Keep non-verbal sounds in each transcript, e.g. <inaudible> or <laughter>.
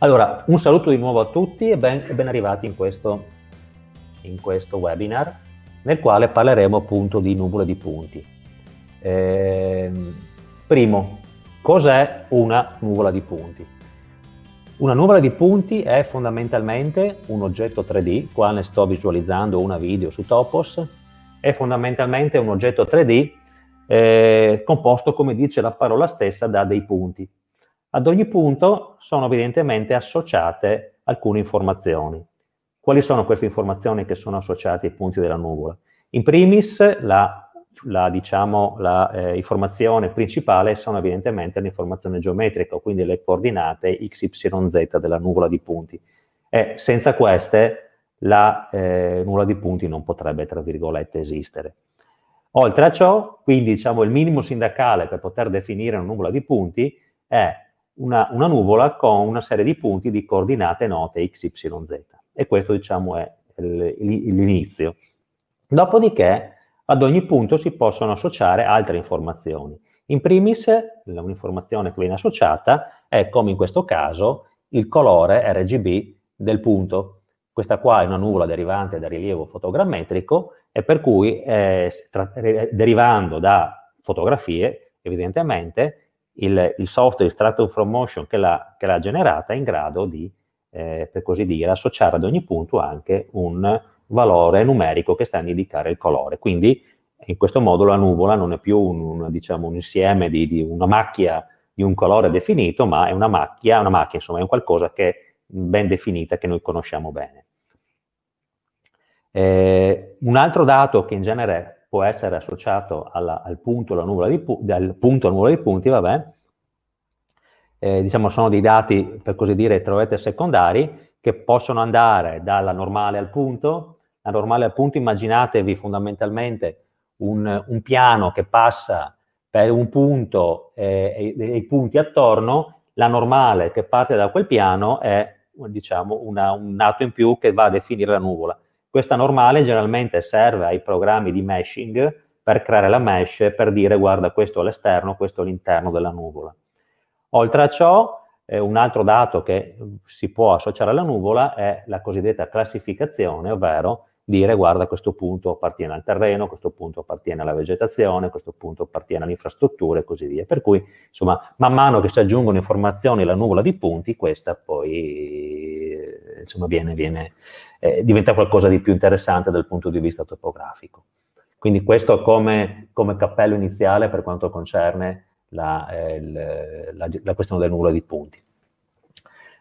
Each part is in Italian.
Allora, un saluto di nuovo a tutti e ben, ben arrivati in questo, in questo, webinar nel quale parleremo appunto di nuvole di punti. Eh, primo, cos'è una nuvola di punti? Una nuvola di punti è fondamentalmente un oggetto 3D, qua ne sto visualizzando una video su Topos, è fondamentalmente un oggetto 3D eh, composto, come dice la parola stessa, da dei punti, ad ogni punto sono evidentemente associate alcune informazioni. Quali sono queste informazioni che sono associate ai punti della nuvola? In primis la, la, diciamo, la eh, informazione principale sono evidentemente l'informazione geometrica, quindi le coordinate x, y, z della nuvola di punti. E senza queste la eh, nuvola di punti non potrebbe, tra virgolette, esistere. Oltre a ciò, quindi diciamo, il minimo sindacale per poter definire una nuvola di punti è una, una, nuvola con una serie di punti di coordinate note x, y, z. E questo diciamo è l'inizio. Dopodiché ad ogni punto si possono associare altre informazioni. In primis, un'informazione che viene associata è, come in questo caso, il colore RGB del punto. Questa qua è una nuvola derivante da rilievo fotogrammetrico e per cui, eh, derivando da fotografie, evidentemente, il, il software estratto from motion che l'ha, che l'ha, generata è in grado di, eh, per così dire, associare ad ogni punto anche un valore numerico che sta a indicare il colore. Quindi in questo modo la nuvola non è più un, un, diciamo, un insieme di, di, una macchia di un colore definito, ma è una macchia, una macchia, insomma, è un qualcosa che è ben definita, che noi conosciamo bene. Eh, un altro dato che in genere può essere associato alla, al, punto, alla nuvola di, al punto, alla nuvola di punti, vabbè, eh, diciamo sono dei dati, per così dire, trovate secondari, che possono andare dalla normale al punto, la normale al punto immaginatevi fondamentalmente un, un piano che passa per un punto eh, e, e i punti attorno, la normale che parte da quel piano è diciamo, una, un dato in più che va a definire la nuvola. Questa normale generalmente serve ai programmi di meshing per creare la mesh, per dire guarda questo all'esterno, questo all'interno della nuvola. Oltre a ciò, eh, un altro dato che si può associare alla nuvola è la cosiddetta classificazione, ovvero dire guarda questo punto appartiene al terreno, questo punto appartiene alla vegetazione, questo punto appartiene all'infrastruttura e così via. Per cui, insomma, man mano che si aggiungono informazioni alla nuvola di punti, questa poi insomma, viene, viene, eh, diventa qualcosa di più interessante dal punto di vista topografico. Quindi questo come, come cappello iniziale per quanto concerne la, eh, la, la questione del nulla di punti.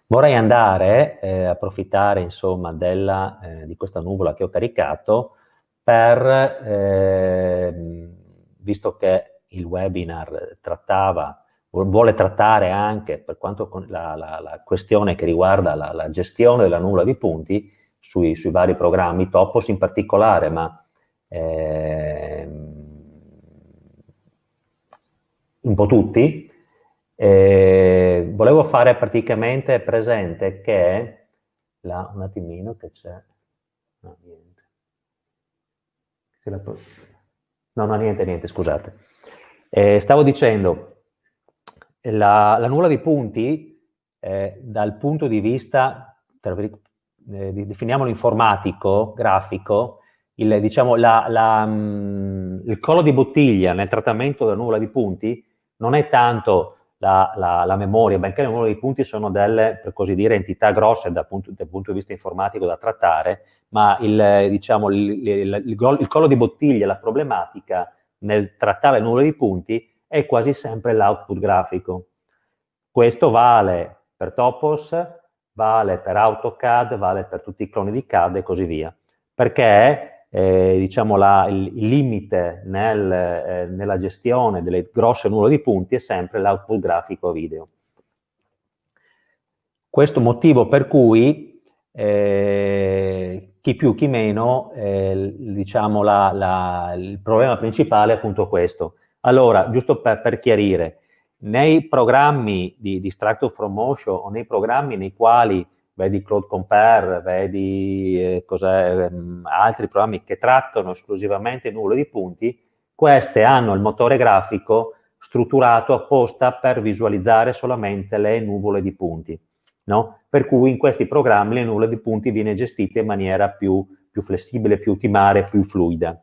Vorrei andare, eh, approfittare insomma della, eh, di questa nuvola che ho caricato per, eh, visto che il webinar trattava vuole trattare anche per quanto la, la, la questione che riguarda la, la, gestione della nuvola di punti sui, sui vari programmi, Topos in particolare, ma eh, un po' tutti, eh, volevo fare praticamente presente che là, un attimino che c'è no niente. no, no niente niente scusate eh, stavo dicendo la, la nulla di punti eh, dal punto di vista, tra, eh, definiamolo informatico, grafico, il, diciamo, la, la, mh, mm, il, collo di bottiglia nel trattamento della nuvola di punti non è tanto la, la memoria, benché le nuvole di punti sono delle, per così dire, entità grosse dal punto, dal punto di vista informatico da trattare, ma il, diciamo, il, il collo di bottiglia, la problematica nel trattare le nuvole di punti è quasi sempre l'output grafico. Questo vale per Topos, vale per AutoCAD, vale per tutti i cloni di CAD e così via, perché eh, diciamo la, il limite nel, eh, nella gestione delle grosse nuvole di punti è sempre l'output grafico video. Questo motivo per cui eh, chi più chi meno, eh, diciamo la, la, il problema principale è appunto questo, allora, giusto per, per chiarire, nei programmi di Structure from Motion o nei programmi nei quali vedi Cloud Compare, vedi eh, ehm, altri programmi che trattano esclusivamente nuvole di punti, queste hanno il motore grafico strutturato apposta per visualizzare solamente le nuvole di punti. No? Per cui in questi programmi le nuvole di punti viene gestite in maniera più, più flessibile, più timare, più fluida.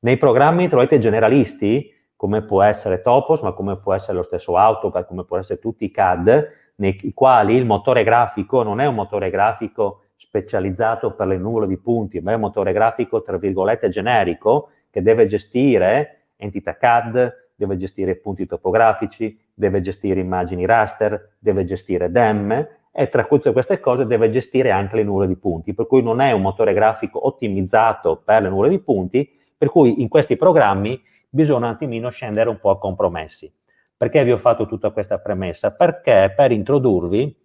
Nei programmi trovate generalisti, come può essere Topos, ma come può essere lo stesso AutoCAD, come può essere tutti i CAD, nei quali il motore grafico non è un motore grafico specializzato per le nuvole di punti, ma è un motore grafico, tra virgolette, generico, che deve gestire entità CAD, deve gestire punti topografici, deve gestire immagini raster, deve gestire DEM e tra tutte queste cose deve gestire anche le nuvole di punti, per cui non è un motore grafico ottimizzato per le nuvole di punti, per cui in questi programmi bisogna un attimino scendere un po' a compromessi. Perché vi ho fatto tutta questa premessa? Perché per introdurvi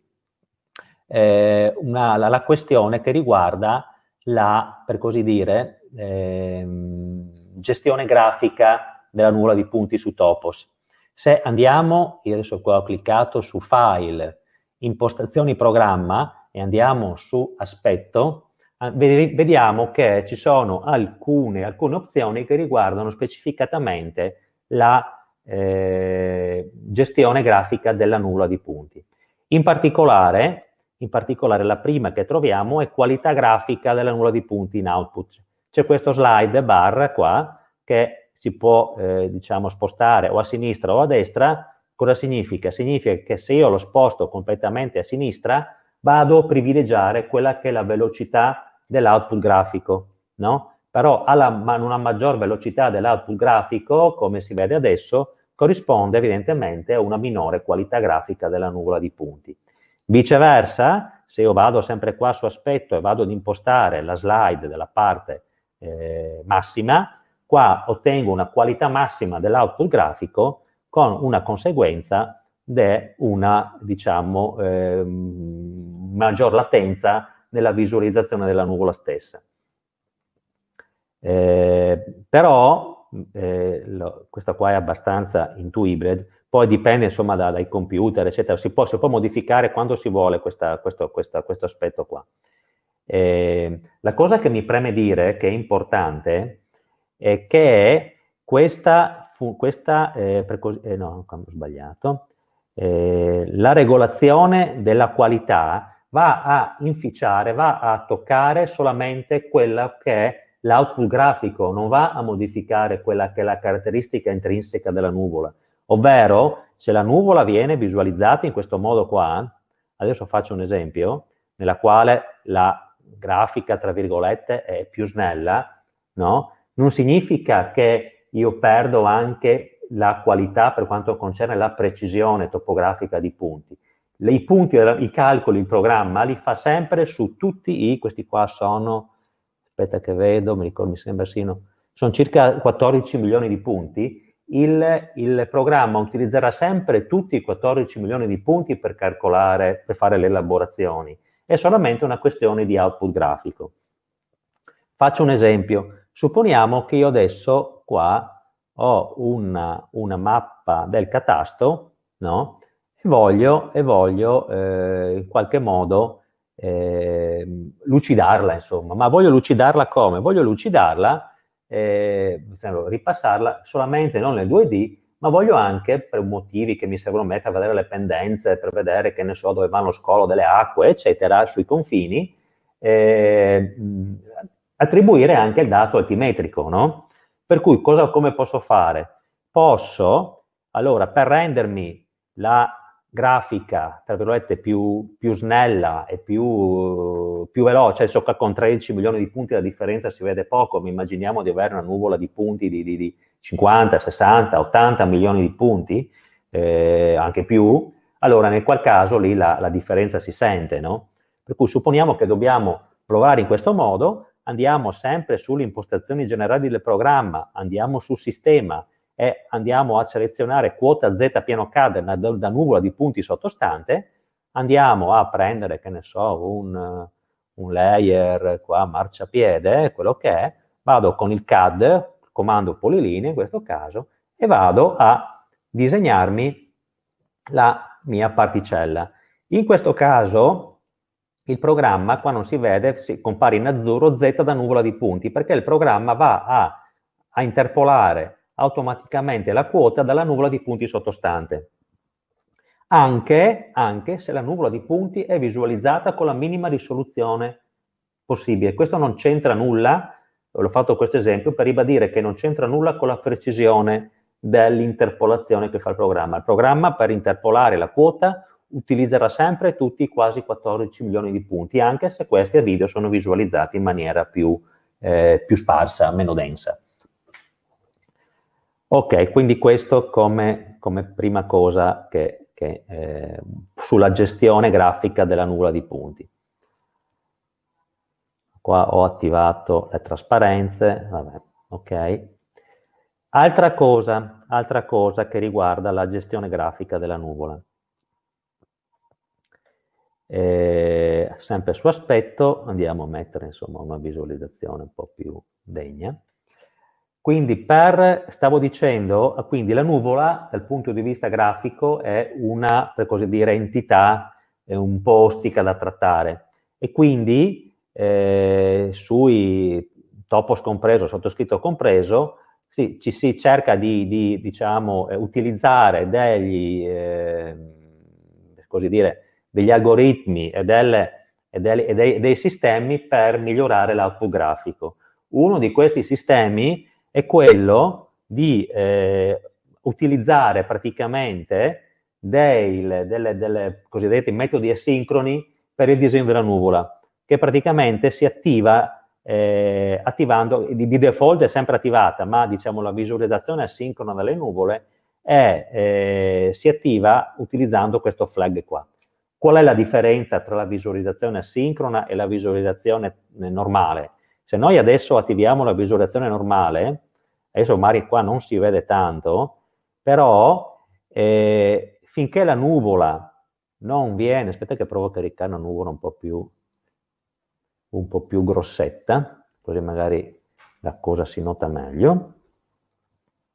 eh, una, la, la, questione che riguarda la, per così dire, eh, gestione grafica della nuvola di punti su Topos. Se andiamo, io adesso qua ho cliccato su File, Impostazioni Programma e andiamo su Aspetto, Ah, vediamo che ci sono alcune, alcune opzioni che riguardano specificatamente la eh, gestione grafica della nulla di punti. In particolare, in particolare la prima che troviamo è qualità grafica della nulla di punti in output. C'è questo slide bar qua che si può eh, diciamo, spostare o a sinistra o a destra. Cosa significa? Significa che se io lo sposto completamente a sinistra vado a privilegiare quella che è la velocità dell'output grafico, no? Però alla, ma una maggior velocità dell'output grafico, come si vede adesso, corrisponde evidentemente a una minore qualità grafica della nuvola di punti. Viceversa, se io vado sempre qua su aspetto e vado ad impostare la slide della parte eh, massima, qua ottengo una qualità massima dell'output grafico con una conseguenza di una, diciamo, eh, maggior latenza nella visualizzazione della nuvola stessa. Eh, però eh, lo, questa qua è abbastanza intuibile, poi dipende insomma da, dai computer, eccetera, si può, si può, modificare quando si vuole questa, questo, questa, questo, aspetto qua. Eh, la cosa che mi preme dire, che è importante, è che questa, questa eh, così, eh, no, ho sbagliato, eh, la regolazione della qualità va a inficiare, va a toccare solamente quello che è l'output grafico, non va a modificare quella che è la caratteristica intrinseca della nuvola. Ovvero, se la nuvola viene visualizzata in questo modo qua, adesso faccio un esempio, nella quale la grafica, tra virgolette, è più snella, no? non significa che io perdo anche la qualità per quanto concerne la precisione topografica di punti i punti, i calcoli, il programma li fa sempre su tutti i, questi qua sono, aspetta che vedo, mi, ricordo, mi sembra sino, sono circa 14 milioni di punti, il, il, programma utilizzerà sempre tutti i 14 milioni di punti per calcolare, per fare le elaborazioni, è solamente una questione di output grafico. Faccio un esempio, supponiamo che io adesso qua ho una, una mappa del catasto, no? voglio, e voglio eh, in qualche modo eh, lucidarla, insomma. Ma voglio lucidarla come? Voglio lucidarla, eh, ripassarla solamente non nel 2D, ma voglio anche, per motivi che mi servono a me per vedere le pendenze, per vedere che ne so dove va lo scolo delle acque, eccetera, sui confini, eh, attribuire anche il dato altimetrico, no? Per cui cosa, come posso fare? Posso, allora, per rendermi la grafica, tra virgolette, più, più snella e più, più veloce, cioè so che con 13 milioni di punti la differenza si vede poco, ma immaginiamo di avere una nuvola di punti di, di, di 50, 60, 80 milioni di punti, eh, anche più, allora nel qual caso lì la, la differenza si sente, no? Per cui supponiamo che dobbiamo provare in questo modo, andiamo sempre sulle impostazioni generali del programma, andiamo sul sistema, e andiamo a selezionare quota Z piano K da, da nuvola di punti sottostante, andiamo a prendere, che ne so, un, un layer qua, marciapiede, quello che è, vado con il CAD, comando polilinea in questo caso, e vado a disegnarmi la mia particella. In questo caso il programma, qua non si vede, si compare in azzurro Z da nuvola di punti, perché il programma va a, a interpolare automaticamente la quota dalla nuvola di punti sottostante, anche, anche se la nuvola di punti è visualizzata con la minima risoluzione possibile. Questo non c'entra nulla, l'ho fatto questo esempio per ribadire che non c'entra nulla con la precisione dell'interpolazione che fa il programma. Il programma per interpolare la quota utilizzerà sempre tutti i quasi 14 milioni di punti, anche se questi a video sono visualizzati in maniera più, eh, più sparsa, meno densa. Ok, quindi questo come, come prima cosa che, che, eh, sulla gestione grafica della nuvola di punti. Qua ho attivato le trasparenze, vabbè, ok. Altra cosa, altra cosa che riguarda la gestione grafica della nuvola. Eh, sempre su aspetto andiamo a mettere insomma una visualizzazione un po' più degna. Quindi per, stavo dicendo, quindi la nuvola dal punto di vista grafico è una, per così dire, entità eh, un po' ostica da trattare e quindi eh, sui topos compreso, sottoscritto compreso, sì, ci si cerca di, di diciamo, eh, utilizzare degli, eh, così dire, degli algoritmi e, delle, e, delle, e dei, dei, sistemi per migliorare l'output grafico. Uno di questi sistemi è quello di eh, utilizzare praticamente dei, delle, delle cosiddette metodi asincroni per il disegno della nuvola, che praticamente si attiva eh, attivando, di, di, default è sempre attivata, ma diciamo la visualizzazione asincrona delle nuvole è, eh, si attiva utilizzando questo flag qua. Qual è la differenza tra la visualizzazione asincrona e la visualizzazione normale? Se noi adesso attiviamo la visualizzazione normale, Adesso magari qua non si vede tanto, però eh, finché la nuvola non viene, aspetta che provo a caricare una nuvola un po' più, un po più grossetta, così magari la cosa si nota meglio.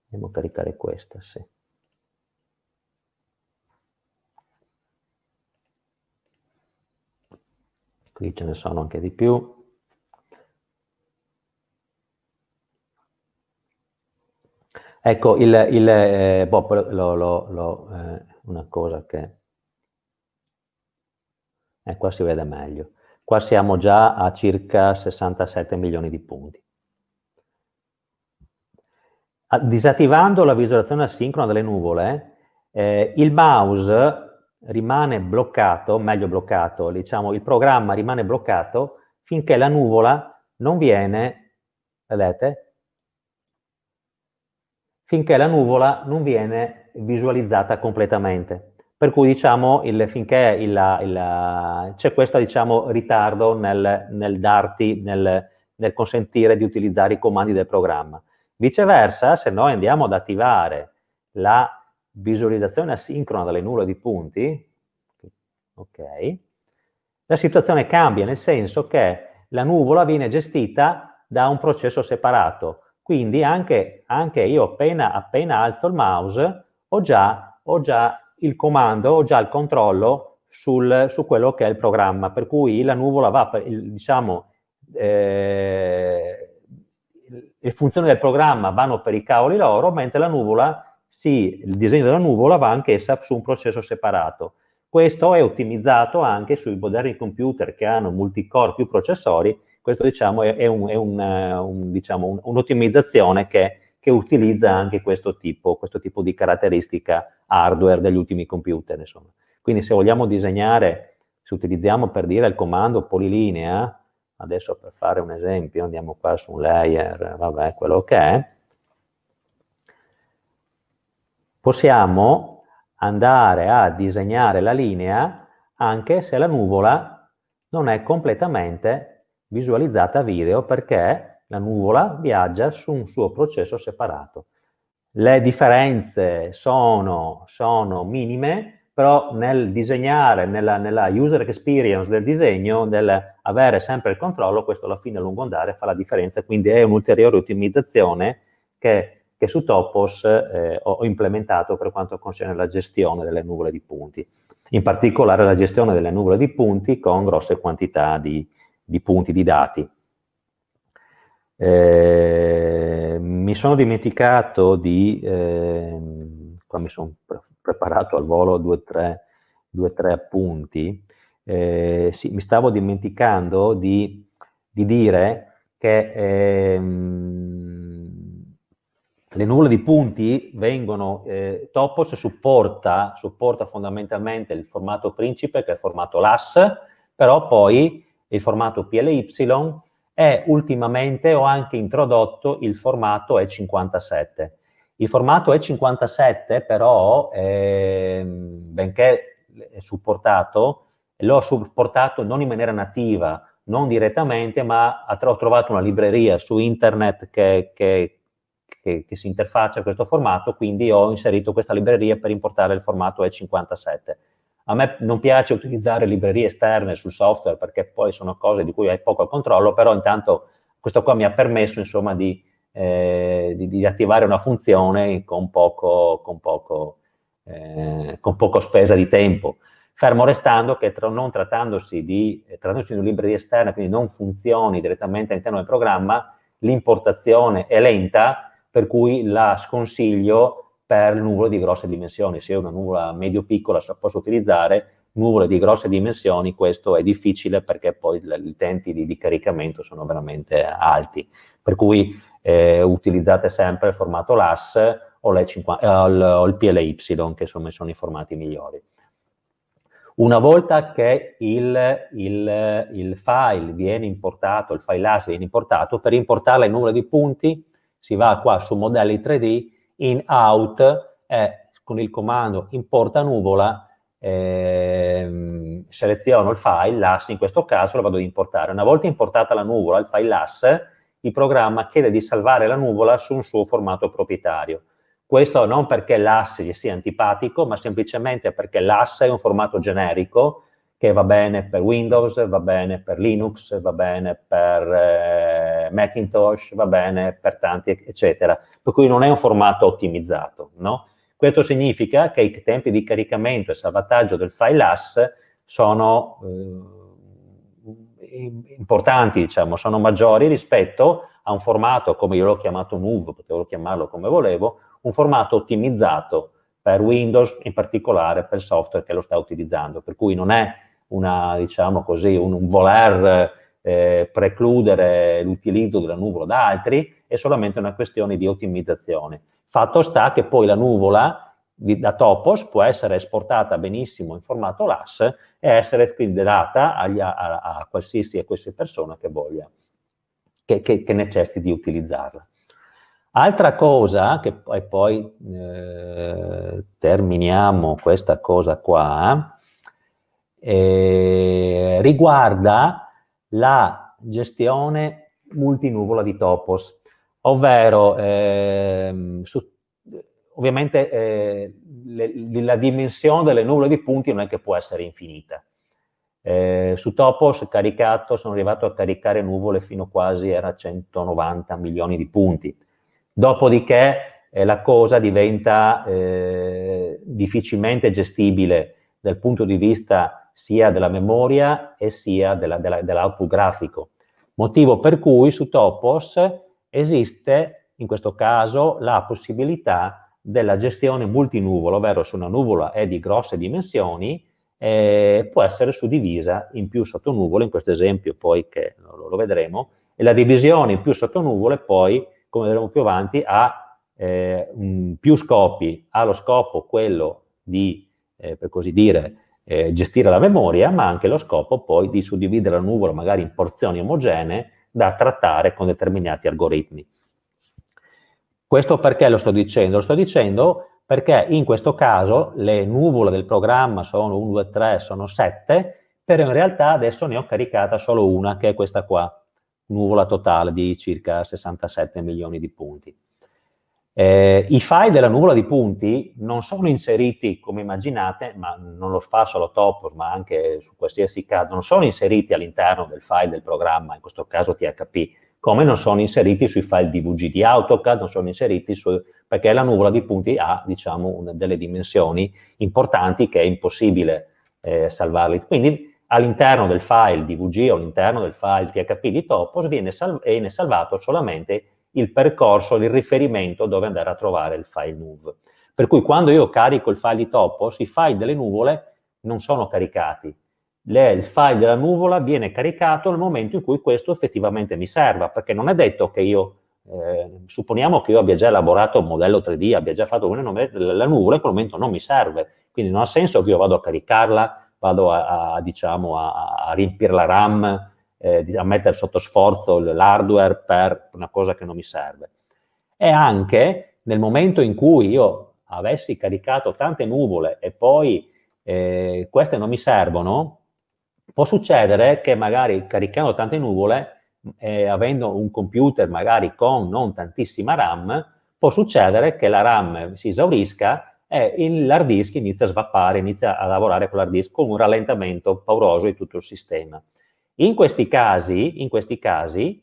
Andiamo a caricare questa, sì. Qui ce ne sono anche di più. Ecco, il, il eh, boh, lo, lo, lo, eh, una cosa che... Eh, qua si vede meglio. Qua siamo già a circa 67 milioni di punti. Ah, disattivando la visualizzazione asincrona delle nuvole, eh, il mouse rimane bloccato, meglio bloccato, diciamo il programma rimane bloccato finché la nuvola non viene, vedete, finché la nuvola non viene visualizzata completamente. Per cui diciamo il, finché il, il, c'è questo diciamo, ritardo nel, nel darti, nel, nel consentire di utilizzare i comandi del programma. Viceversa, se noi andiamo ad attivare la visualizzazione asincrona delle nuvole di punti, ok, la situazione cambia nel senso che la nuvola viene gestita da un processo separato. Quindi anche, anche io appena, appena, alzo il mouse ho già, ho già, il comando, ho già il controllo sul, su quello che è il programma, per cui la nuvola va, diciamo, eh, le funzioni del programma vanno per i cavoli loro, mentre la nuvola, sì, il disegno della nuvola va anch'essa su un processo separato. Questo è ottimizzato anche sui moderni computer che hanno multicore più processori questo diciamo, è, un, è un, eh, un, diciamo, un'ottimizzazione che, che, utilizza anche questo tipo, questo tipo, di caratteristica hardware degli ultimi computer. Insomma. Quindi se vogliamo disegnare, se utilizziamo per dire il comando polilinea, adesso per fare un esempio andiamo qua su un layer, vabbè, quello che è, possiamo andare a disegnare la linea anche se la nuvola non è completamente visualizzata a video perché la nuvola viaggia su un suo processo separato. Le differenze sono, sono minime, però nel disegnare, nella, nella, user experience del disegno, nel avere sempre il controllo, questo alla fine a lungo andare fa la differenza, quindi è un'ulteriore ottimizzazione che, che su Topos eh, ho implementato per quanto concerne la gestione delle nuvole di punti, in particolare la gestione delle nuvole di punti con grosse quantità di, eh, di punti, di dati. Eh, mi sono dimenticato di, eh, qua mi sono pre- preparato al volo due o tre, due, appunti, eh, sì, mi stavo dimenticando di, di dire che ehm, le nuvole di punti vengono, eh, Topos supporta, supporta fondamentalmente il formato principe che è il formato LAS, però poi il formato PLY e ultimamente ho anche introdotto il formato E57. Il formato E57 però, eh, benché è supportato, l'ho supportato non in maniera nativa, non direttamente, ma ho trovato una libreria su internet che, che, che, che si interfaccia a questo formato, quindi ho inserito questa libreria per importare il formato E57 a me non piace utilizzare librerie esterne sul software perché poi sono cose di cui hai poco controllo, però intanto questo qua mi ha permesso insomma di, eh, di, di attivare una funzione con poco, con, poco, eh, con poco, spesa di tempo. Fermo restando che tra, non trattandosi di, eh, trattandosi di una libreria esterna, quindi non funzioni direttamente all'interno del programma, l'importazione è lenta, per cui la sconsiglio per nuvole di grosse dimensioni. Se è una nuvola medio-piccola posso utilizzare, nuvole di grosse dimensioni questo è difficile perché poi i tempi di, di caricamento sono veramente alti. Per cui eh, utilizzate sempre il formato LAS o, 50, eh, o, il, PLY, che insomma sono i formati migliori. Una volta che il, il, il, file viene importato, il file LAS viene importato, per importare le numero di punti si va qua su modelli 3D in out è con il comando importa nuvola ehm, seleziono il file LAS, in questo caso lo vado ad importare. Una volta importata la nuvola, il file LAS, il programma chiede di salvare la nuvola su un suo formato proprietario. Questo non perché l'AS gli sia antipatico, ma semplicemente perché l'AS è un formato generico che va bene per Windows, va bene per Linux, va bene per eh, Macintosh va bene per tanti, eccetera. Per cui non è un formato ottimizzato. No? Questo significa che i tempi di caricamento e salvataggio del file AS sono eh, importanti, diciamo, sono maggiori rispetto a un formato, come io l'ho chiamato Move, potevo chiamarlo come volevo, un formato ottimizzato per Windows, in particolare per il software che lo sta utilizzando. Per cui non è una, diciamo così, un, un voler eh, precludere l'utilizzo della nuvola da altri, è solamente una questione di ottimizzazione. Fatto sta che poi la nuvola di, da Topos può essere esportata benissimo in formato LAS e essere quindi data agli, a, a, a, qualsiasi, a qualsiasi persona che voglia, che, che, che necessiti di utilizzarla. Altra cosa, che poi, poi eh, terminiamo questa cosa qua, eh, riguarda la gestione multinuvola di Topos, ovvero eh, su, ovviamente eh, le, la dimensione delle nuvole di punti non è che può essere infinita. Eh, su Topos caricato, sono arrivato a caricare nuvole fino quasi a 190 milioni di punti. Dopodiché eh, la cosa diventa eh, difficilmente gestibile dal punto di vista sia della memoria e sia della, della, dell'output grafico. Motivo per cui su Topos esiste in questo caso la possibilità della gestione multinuvolo, ovvero se una nuvola è di grosse dimensioni, eh, può essere suddivisa in più sottonuvole, in questo esempio poi che lo, lo vedremo, e la divisione in più sottonuvole poi, come vedremo più avanti, ha eh, un, più scopi, ha lo scopo quello di, eh, per così dire, eh, gestire la memoria, ma anche lo scopo poi di suddividere la nuvola magari in porzioni omogenee da trattare con determinati algoritmi. Questo perché lo sto dicendo? Lo sto dicendo perché in questo caso le nuvole del programma sono 1, 2, 3, sono 7, però in realtà adesso ne ho caricata solo una, che è questa qua, nuvola totale di circa 67 milioni di punti. Eh, I file della nuvola di punti non sono inseriti come immaginate, ma non lo fa solo Topos, ma anche su qualsiasi CAD, non sono inseriti all'interno del file del programma, in questo caso THP, come non sono inseriti sui file DVG di AutoCAD, non sono inseriti su, perché la nuvola di punti ha diciamo, una, delle dimensioni importanti che è impossibile eh, salvarli. Quindi all'interno del file DVG o all'interno del file THP di Topos viene, sal viene salvato solamente il percorso, il riferimento dove andare a trovare il file NUV. Per cui quando io carico il file di Topos, i file delle nuvole non sono caricati. Le, il file della nuvola viene caricato nel momento in cui questo effettivamente mi serva, perché non è detto che io, eh, supponiamo che io abbia già elaborato un modello 3D, abbia già fatto una, la nuvola in quel momento non mi serve, quindi non ha senso che io vado a caricarla, vado a, a, diciamo, a, a riempire la RAM, eh, a mettere sotto sforzo l'hardware per una cosa che non mi serve. E anche nel momento in cui io avessi caricato tante nuvole e poi eh, queste non mi servono, può succedere che magari caricando tante nuvole, eh, avendo un computer magari con non tantissima RAM, può succedere che la RAM si esaurisca e l'hard disk inizia a svappare, inizia a lavorare con l'hard disk con un rallentamento pauroso di tutto il sistema. In questi casi, in questi casi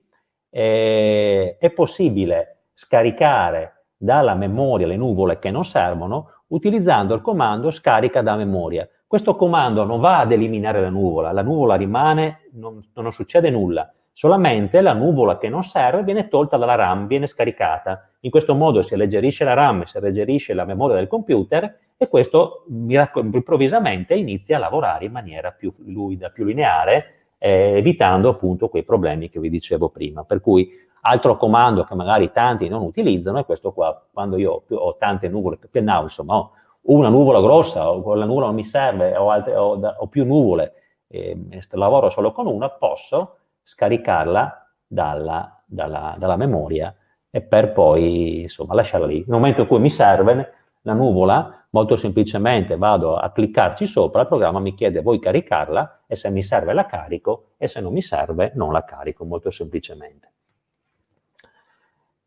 eh, è possibile scaricare dalla memoria le nuvole che non servono utilizzando il comando scarica da memoria. Questo comando non va ad eliminare la nuvola, la nuvola rimane, non, non succede nulla, solamente la nuvola che non serve viene tolta dalla RAM, viene scaricata. In questo modo si alleggerisce la RAM, si alleggerisce la memoria del computer e questo improvvisamente inizia a lavorare in maniera più fluida, più lineare eh, evitando appunto quei problemi che vi dicevo prima. Per cui altro comando che magari tanti non utilizzano è questo qua, quando io ho tante nuvole che pennavo, insomma ho una nuvola grossa, o la nuvola non mi serve, ho, altre, ho, ho più nuvole, eh, lavoro solo con una, posso scaricarla dalla, dalla, dalla memoria e per poi insomma, lasciarla lì. Nel momento in cui mi serve la nuvola, molto semplicemente vado a cliccarci sopra, il programma mi chiede vuoi caricarla, e se mi serve la carico e se non mi serve non la carico, molto semplicemente.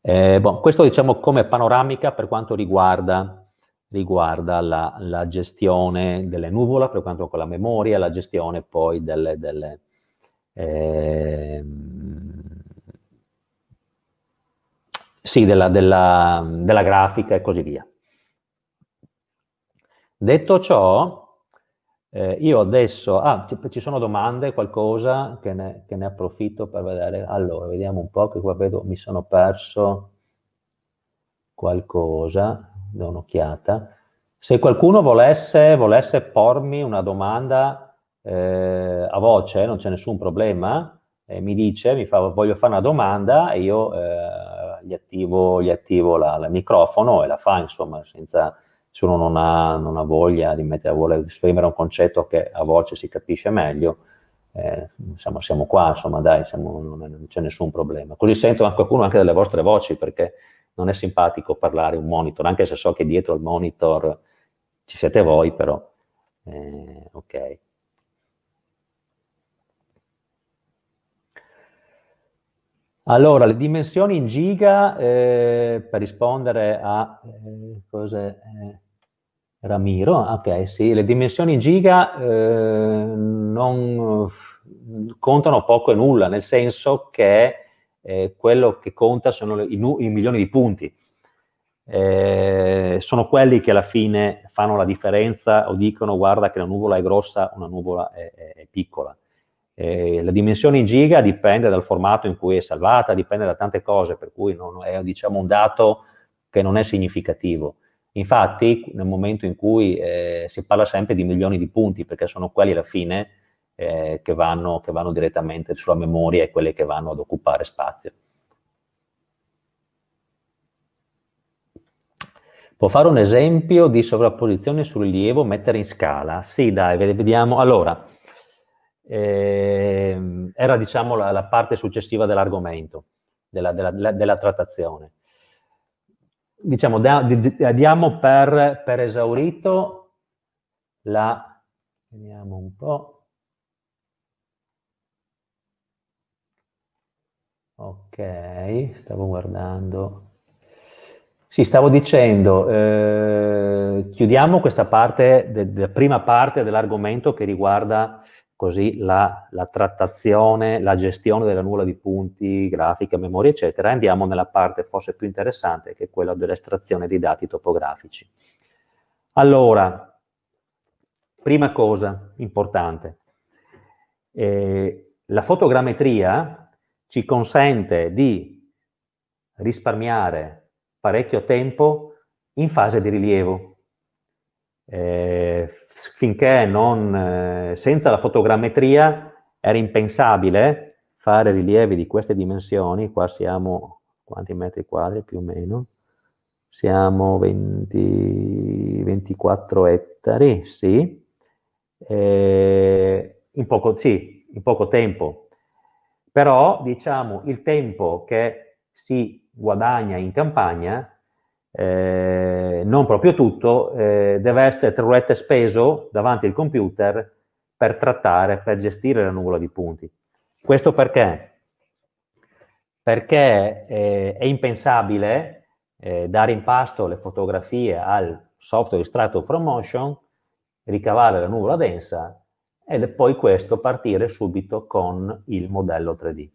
Eh, bon, questo diciamo come panoramica per quanto riguarda, riguarda la, la, gestione delle nuvole, per quanto riguarda la memoria, la gestione poi delle, delle eh, sì, della, della, della grafica e così via. Detto ciò, eh, io adesso, ah, ci, ci, sono domande, qualcosa che ne, che ne, approfitto per vedere. Allora, vediamo un po' che qua vedo, mi sono perso qualcosa, do un'occhiata. Se qualcuno volesse, volesse pormi una domanda eh, a voce, non c'è nessun problema, eh, mi dice, mi fa, voglio fare una domanda e io eh, gli attivo, gli attivo la, la microfono e la fa, insomma, senza se uno non ha, non ha voglia di mettere, vuole esprimere un concetto che a voce si capisce meglio, eh, siamo, siamo, qua, insomma, dai, siamo, non, non, c'è nessun problema. Così sento anche qualcuno anche delle vostre voci, perché non è simpatico parlare un monitor, anche se so che dietro al monitor ci siete voi, però eh, ok. Allora, le dimensioni in giga, eh, per rispondere a eh, cose, eh, Ramiro, ah, ok, sì, le dimensioni in giga eh, non contano poco e nulla, nel senso che eh, quello che conta sono le, i, i, milioni di punti. Eh, sono quelli che alla fine fanno la differenza o dicono guarda che la nuvola è grossa, una nuvola è, è, è piccola. Eh, la dimensione in giga dipende dal formato in cui è salvata, dipende da tante cose, per cui non è diciamo, un dato che non è significativo. Infatti, nel momento in cui eh, si parla sempre di milioni di punti, perché sono quelli alla fine eh, che, vanno, che, vanno, direttamente sulla memoria e quelli che vanno ad occupare spazio. Può fare un esempio di sovrapposizione sul rilievo, mettere in scala? Sì, dai, vediamo. Allora, eh, era diciamo la, la, parte successiva dell'argomento, della, della, della trattazione. Diciamo, diamo per, per esaurito la... Vediamo un po'. Ok, stavo guardando. Sì, stavo dicendo, eh, chiudiamo questa parte, la prima parte dell'argomento che riguarda così la, la, trattazione, la gestione della nuvola di punti, grafica, memoria, eccetera, andiamo nella parte forse più interessante che è quella dell'estrazione di dati topografici. Allora, prima cosa importante, eh, la fotogrammetria ci consente di risparmiare parecchio tempo in fase di rilievo eh, finché non, eh, senza la fotogrammetria era impensabile fare rilievi di queste dimensioni, qua siamo quanti metri quadri più o meno, siamo 20, 24 ettari, sì, eh, in, poco, sì in poco tempo. Però diciamo il tempo che si guadagna in campagna eh, non proprio tutto, eh, deve essere truette speso davanti al computer per trattare, per gestire la nuvola di punti. Questo perché? Perché eh, è impensabile eh, dare in pasto le fotografie al software estratto from motion, ricavare la nuvola densa e poi questo partire subito con il modello 3D.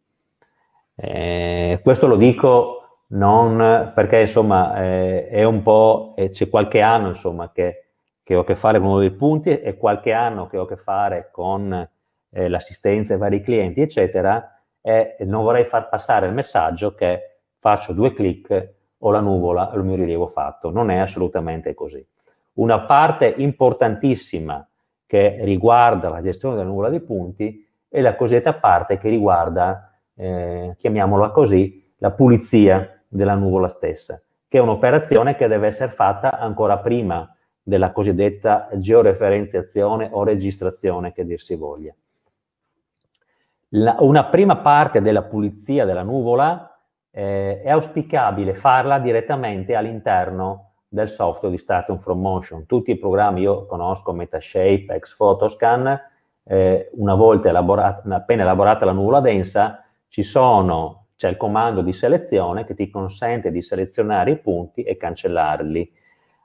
Eh, questo lo dico non, perché insomma eh, è un po', eh, c'è qualche anno insomma che, che, ho a che fare con uno dei punti e qualche anno che ho a che fare con eh, l'assistenza ai vari clienti, eccetera, e non vorrei far passare il messaggio che faccio due clic, o la nuvola, e il mio rilievo fatto. Non è assolutamente così. Una parte importantissima che riguarda la gestione della nuvola dei punti è la cosiddetta parte che riguarda, eh, chiamiamola così, la pulizia della nuvola stessa, che è un'operazione che deve essere fatta ancora prima della cosiddetta georeferenziazione o registrazione che dir si voglia. La, una prima parte della pulizia della nuvola eh, è auspicabile farla direttamente all'interno del software di Stratum from Motion. Tutti i programmi, io conosco Metashape, Xphotoscan, eh, una volta elaborata, appena elaborata la nuvola densa, ci sono c'è il comando di selezione che ti consente di selezionare i punti e cancellarli,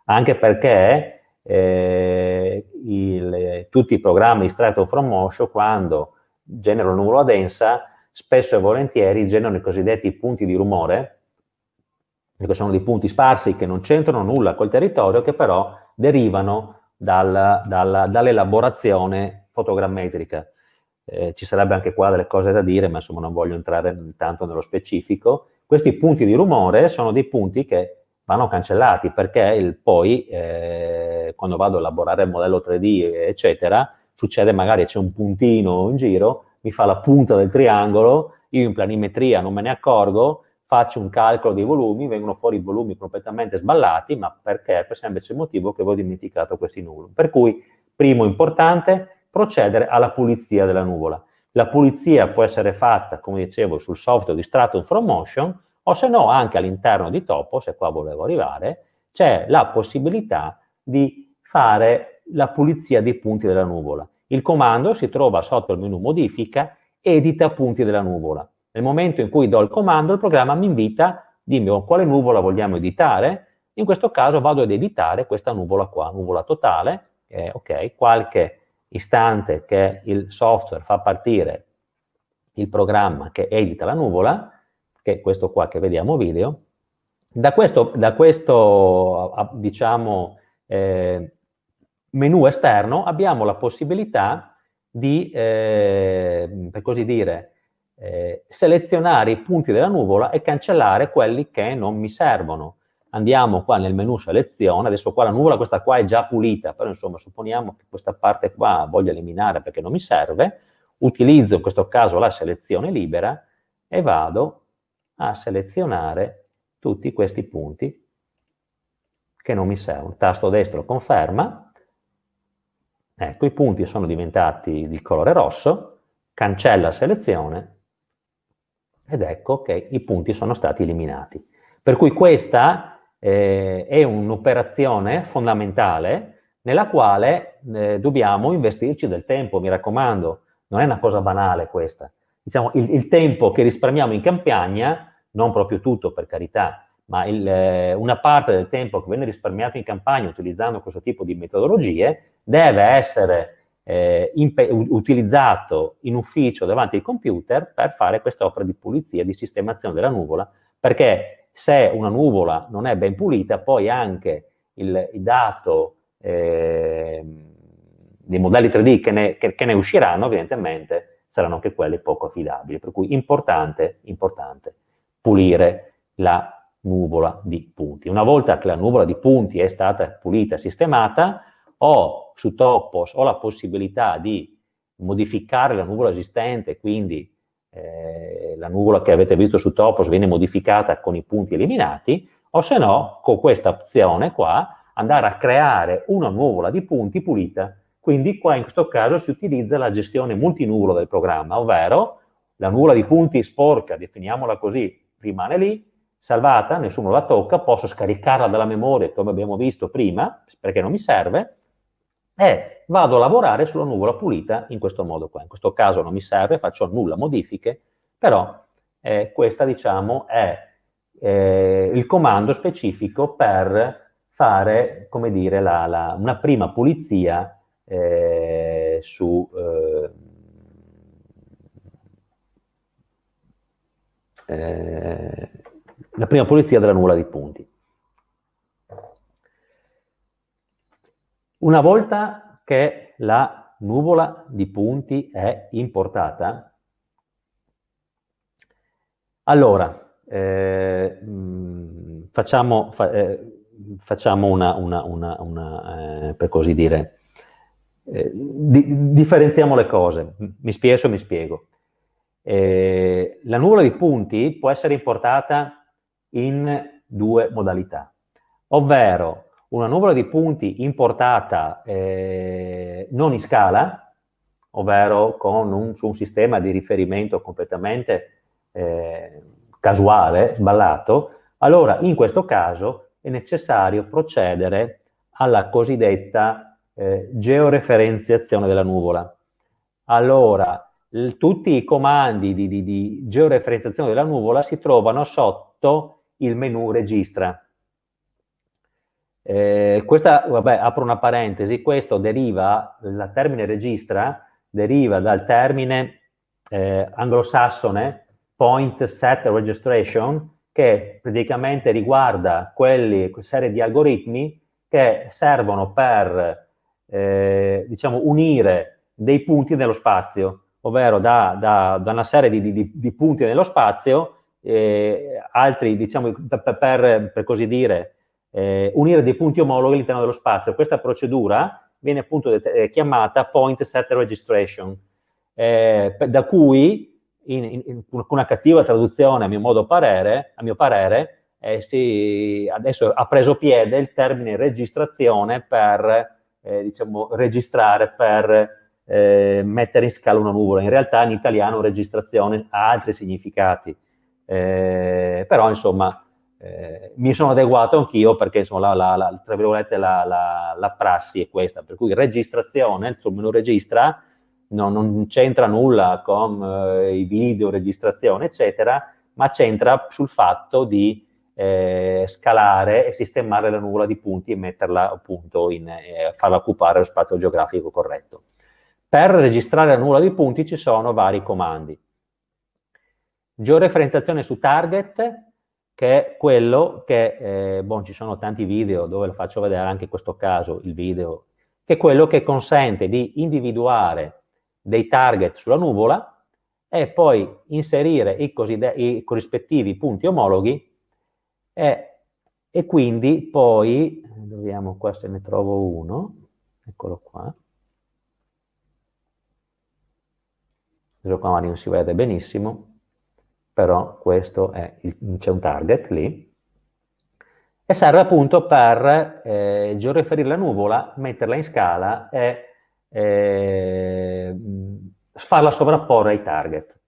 anche perché eh, il, tutti i programmi estratto from motion quando generano nuvola densa spesso e volentieri generano i cosiddetti punti di rumore che sono dei punti sparsi che non c'entrano nulla col territorio che però derivano dal, dal, dall'elaborazione fotogrammetrica eh, ci sarebbe anche qua delle cose da dire, ma insomma non voglio entrare tanto nello specifico. Questi punti di rumore sono dei punti che vanno cancellati perché il, poi eh, quando vado a elaborare il modello 3D, eccetera, succede magari c'è un puntino in giro, mi fa la punta del triangolo, io in planimetria non me ne accorgo, faccio un calcolo dei volumi, vengono fuori i volumi completamente sballati, ma perché? Per semplice motivo che avevo dimenticato questi nulli. Per cui, primo importante, procedere alla pulizia della nuvola. La pulizia può essere fatta, come dicevo, sul software di Stratum from Motion o se no anche all'interno di Topo, se qua volevo arrivare, c'è la possibilità di fare la pulizia dei punti della nuvola. Il comando si trova sotto il menu modifica, edita punti della nuvola. Nel momento in cui do il comando, il programma mi invita, dimmi con oh, quale nuvola vogliamo editare, in questo caso vado ad editare questa nuvola qua, nuvola totale, eh, ok, qualche istante che il software fa partire il programma che edita la nuvola, che è questo qua che vediamo video, da questo, da questo diciamo, eh, menu esterno abbiamo la possibilità di, eh, per così dire, eh, selezionare i punti della nuvola e cancellare quelli che non mi servono andiamo qua nel menu selezione, adesso qua la nuvola questa qua è già pulita, però insomma supponiamo che questa parte qua voglia eliminare perché non mi serve, utilizzo in questo caso la selezione libera e vado a selezionare tutti questi punti che non mi servono. Tasto destro conferma, ecco i punti sono diventati di colore rosso, cancella selezione ed ecco che i punti sono stati eliminati. Per cui questa eh, è un'operazione fondamentale nella quale eh, dobbiamo investirci del tempo, mi raccomando, non è una cosa banale questa. Diciamo, il, il tempo che risparmiamo in campagna, non proprio tutto per carità, ma il, eh, una parte del tempo che viene risparmiato in campagna utilizzando questo tipo di metodologie deve essere eh, impe- utilizzato in ufficio davanti al computer per fare quest'opera di pulizia, di sistemazione della nuvola, perché se una nuvola non è ben pulita, poi anche il, il dato eh, dei modelli 3D che ne, che, che ne, usciranno, evidentemente, saranno anche quelli poco affidabili. Per cui importante, importante pulire la nuvola di punti. Una volta che la nuvola di punti è stata pulita, sistemata, ho su Topos ho la possibilità di modificare la nuvola esistente, quindi eh, la nuvola che avete visto su Topos viene modificata con i punti eliminati, o se no, con questa opzione qua, andare a creare una nuvola di punti pulita. Quindi qua in questo caso si utilizza la gestione multinuvolo del programma, ovvero la nuvola di punti sporca, definiamola così, rimane lì, salvata, nessuno la tocca, posso scaricarla dalla memoria come abbiamo visto prima, perché non mi serve, e vado a lavorare sulla nuvola pulita in questo modo qua. In questo caso non mi serve, faccio nulla modifiche, però eh, questo diciamo, è eh, il comando specifico per fare, dire, la, la, una prima pulizia eh, su... Eh, eh, la prima pulizia della nuvola di punti. Una volta che la nuvola di punti è importata, allora eh, mm, facciamo, fa, eh, facciamo, una, una, una, una eh, per così dire, eh, di, differenziamo le cose, mi spiego, e mi spiego. Eh, la nuvola di punti può essere importata in due modalità, ovvero una nuvola di punti importata eh, non in scala, ovvero con un, su un sistema di riferimento completamente eh, casuale, sballato, allora in questo caso è necessario procedere alla cosiddetta eh, georeferenziazione della nuvola. Allora, il, tutti i comandi di, di, di georeferenziazione della nuvola si trovano sotto il menu registra. Eh, questa, vabbè, apro una parentesi, questo deriva, il termine registra deriva dal termine eh, anglosassone point set registration che praticamente riguarda quelle serie di algoritmi che servono per eh, diciamo, unire dei punti nello spazio, ovvero da, da, da una serie di, di, di, punti nello spazio, eh, altri diciamo, per, per, per così dire, eh, unire dei punti omologhi all'interno dello spazio. Questa procedura viene appunto det- eh, chiamata point set registration, eh, da cui in, in, in, una cattiva traduzione, a mio modo parere, a mio parere eh, si, adesso ha preso piede il termine registrazione per eh, diciamo, registrare, per eh, mettere in scala una nuvola. In realtà in italiano registrazione ha altri significati, eh, però insomma eh, mi sono adeguato anch'io perché insomma, la, la, la, la, prassi è questa, per cui registrazione, insomma, menu registra, no, non c'entra nulla con eh, i video, registrazione, eccetera, ma c'entra sul fatto di eh, scalare e sistemare la nuvola di punti e metterla appunto in, eh, farla occupare lo spazio geografico corretto. Per registrare la nuvola di punti ci sono vari comandi. Georeferenziazione su target, che è quello che, eh, bon, ci sono tanti video dove lo faccio vedere anche in questo caso, il video, che è quello che consente di individuare dei target sulla nuvola e poi inserire i, i corrispettivi punti omologhi e, e quindi poi, vediamo qua se ne trovo uno, eccolo qua, adesso qua non si vede benissimo, però questo è, c'è un target lì, e serve appunto per eh, georeferire la nuvola, metterla in scala e eh, farla sovrapporre ai target.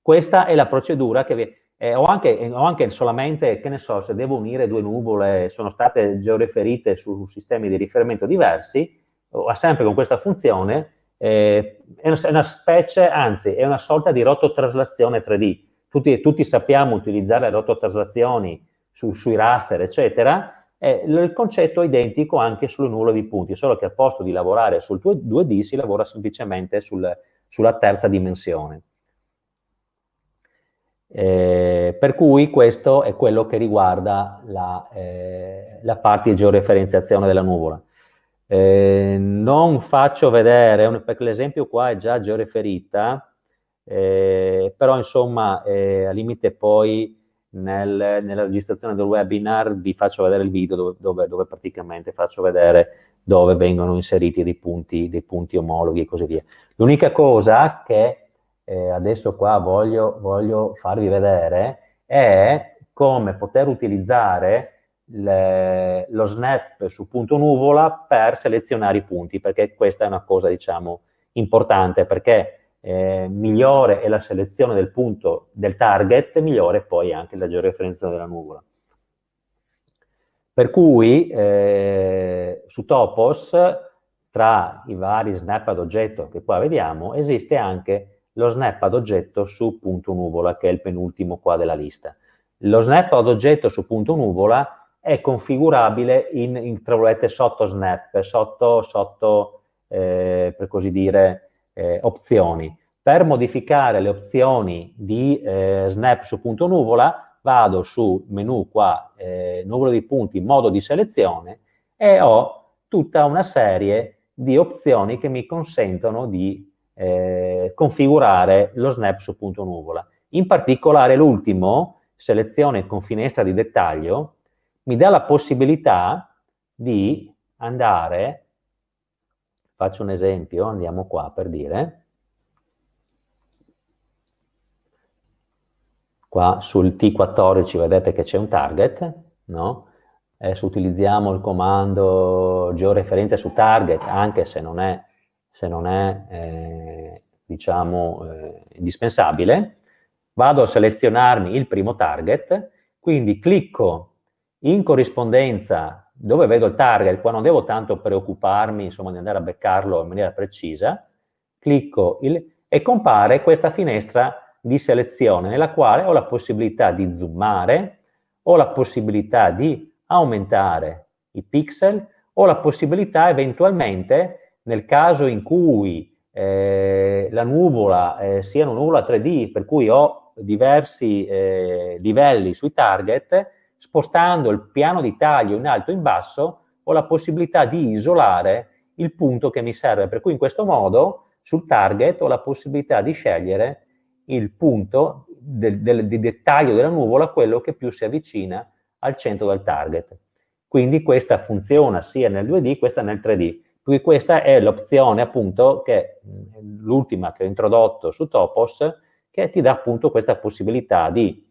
Questa è la procedura che vi... Eh, o, anche, o, anche, solamente, che ne so, se devo unire due nuvole, sono state georeferite su sistemi di riferimento diversi, o sempre con questa funzione, eh, è, una, specie, anzi, è una sorta di rototraslazione 3D, tutti, tutti sappiamo utilizzare le rototraslazioni su, sui raster, eccetera, eh, il concetto è identico anche sulle nuvole di punti, solo che al posto di lavorare sul 2D si lavora semplicemente sul, sulla terza dimensione. Eh, per cui questo è quello che riguarda la, eh, la parte di georeferenziazione della nuvola. Eh, non faccio vedere, perché l'esempio qua è già georeferita, eh, però insomma eh, al limite poi nel, nella registrazione del webinar vi faccio vedere il video dove, dove, dove praticamente faccio vedere dove vengono inseriti dei punti, dei punti omologhi e così via. L'unica cosa che eh, adesso qua voglio, voglio, farvi vedere è come poter utilizzare le, lo snap su punto nuvola per selezionare i punti, perché questa è una cosa diciamo importante, perché eh, migliore è la selezione del punto del target, migliore è poi anche la georeferenza della nuvola. Per cui eh, su Topos, tra i vari snap ad oggetto che qua vediamo, esiste anche lo snap ad oggetto su punto nuvola, che è il penultimo qua della lista. Lo snap ad oggetto su punto nuvola è configurabile in, in tra virgolette, sotto snap, sotto, sotto eh, per così dire, eh, opzioni. Per modificare le opzioni di eh, snap su punto nuvola, vado su menu qua, eh, nuvola di punti, modo di selezione, e ho tutta una serie di opzioni che mi consentono di eh, configurare lo snap su punto nuvola. In particolare l'ultimo, selezione con finestra di dettaglio, mi dà la possibilità di andare Faccio un esempio, andiamo qua per dire, qua sul T14 vedete che c'è un target, no? Adesso utilizziamo il comando georeferenza su target, anche se non è, se non è eh, diciamo, eh, indispensabile, vado a selezionarmi il primo target, quindi clicco in corrispondenza dove vedo il target, qua non devo tanto preoccuparmi insomma, di andare a beccarlo in maniera precisa, clicco il, e compare questa finestra di selezione nella quale ho la possibilità di zoomare, ho la possibilità di aumentare i pixel, ho la possibilità eventualmente nel caso in cui eh, la nuvola eh, sia una nuvola 3D per cui ho diversi eh, livelli sui target, spostando il piano di taglio in alto e in basso, ho la possibilità di isolare il punto che mi serve. Per cui in questo modo sul target ho la possibilità di scegliere il punto del, del, di dettaglio della nuvola, quello che più si avvicina al centro del target. Quindi questa funziona sia nel 2D, questa nel 3D. Quindi questa è l'opzione appunto che l'ultima che ho introdotto su Topos che ti dà appunto questa possibilità di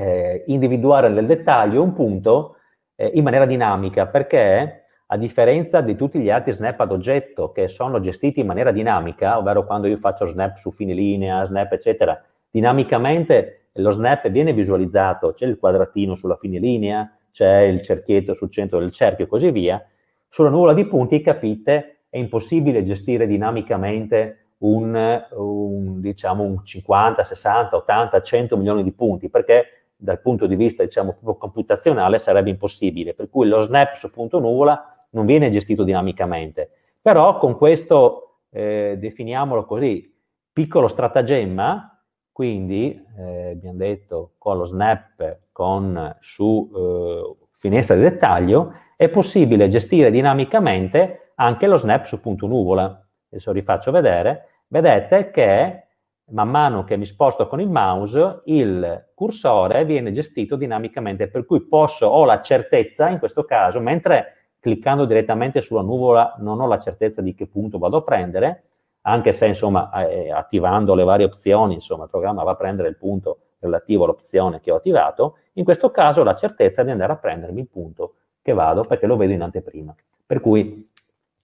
eh, individuare nel dettaglio un punto eh, in maniera dinamica, perché a differenza di tutti gli altri snap ad oggetto che sono gestiti in maniera dinamica, ovvero quando io faccio snap su fine linea, snap eccetera, dinamicamente lo snap viene visualizzato, c'è il quadratino sulla fine linea, c'è il cerchietto sul centro del cerchio e così via, sulla nuvola di punti capite è impossibile gestire dinamicamente un, un, diciamo, un 50, 60, 80, 100 milioni di punti perché dal punto di vista diciamo, proprio computazionale sarebbe impossibile, per cui lo snap su punto nuvola non viene gestito dinamicamente. Però con questo, eh, definiamolo così, piccolo stratagemma, quindi eh, abbiamo detto con lo snap con, su eh, finestra di dettaglio, è possibile gestire dinamicamente anche lo snap su punto nuvola. Adesso rifaccio vedere, vedete che man mano che mi sposto con il mouse, il cursore viene gestito dinamicamente, per cui posso, ho la certezza, in questo caso, mentre cliccando direttamente sulla nuvola non ho la certezza di che punto vado a prendere, anche se insomma eh, attivando le varie opzioni, insomma il programma va a prendere il punto relativo all'opzione che ho attivato, in questo caso ho la certezza di andare a prendermi il punto che vado perché lo vedo in anteprima. Per cui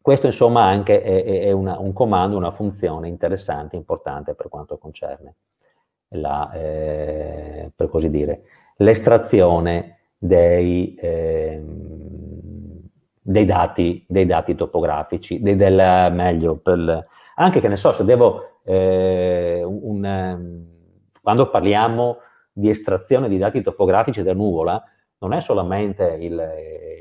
questo insomma anche è, è una, un comando, una funzione interessante, importante per quanto concerne la, eh, per così dire, l'estrazione dei, eh, dei, dati, dei, dati, topografici, dei, del, meglio, per, anche che ne so, se devo, eh, un, ehm, quando parliamo di estrazione di dati topografici da nuvola, non è solamente il,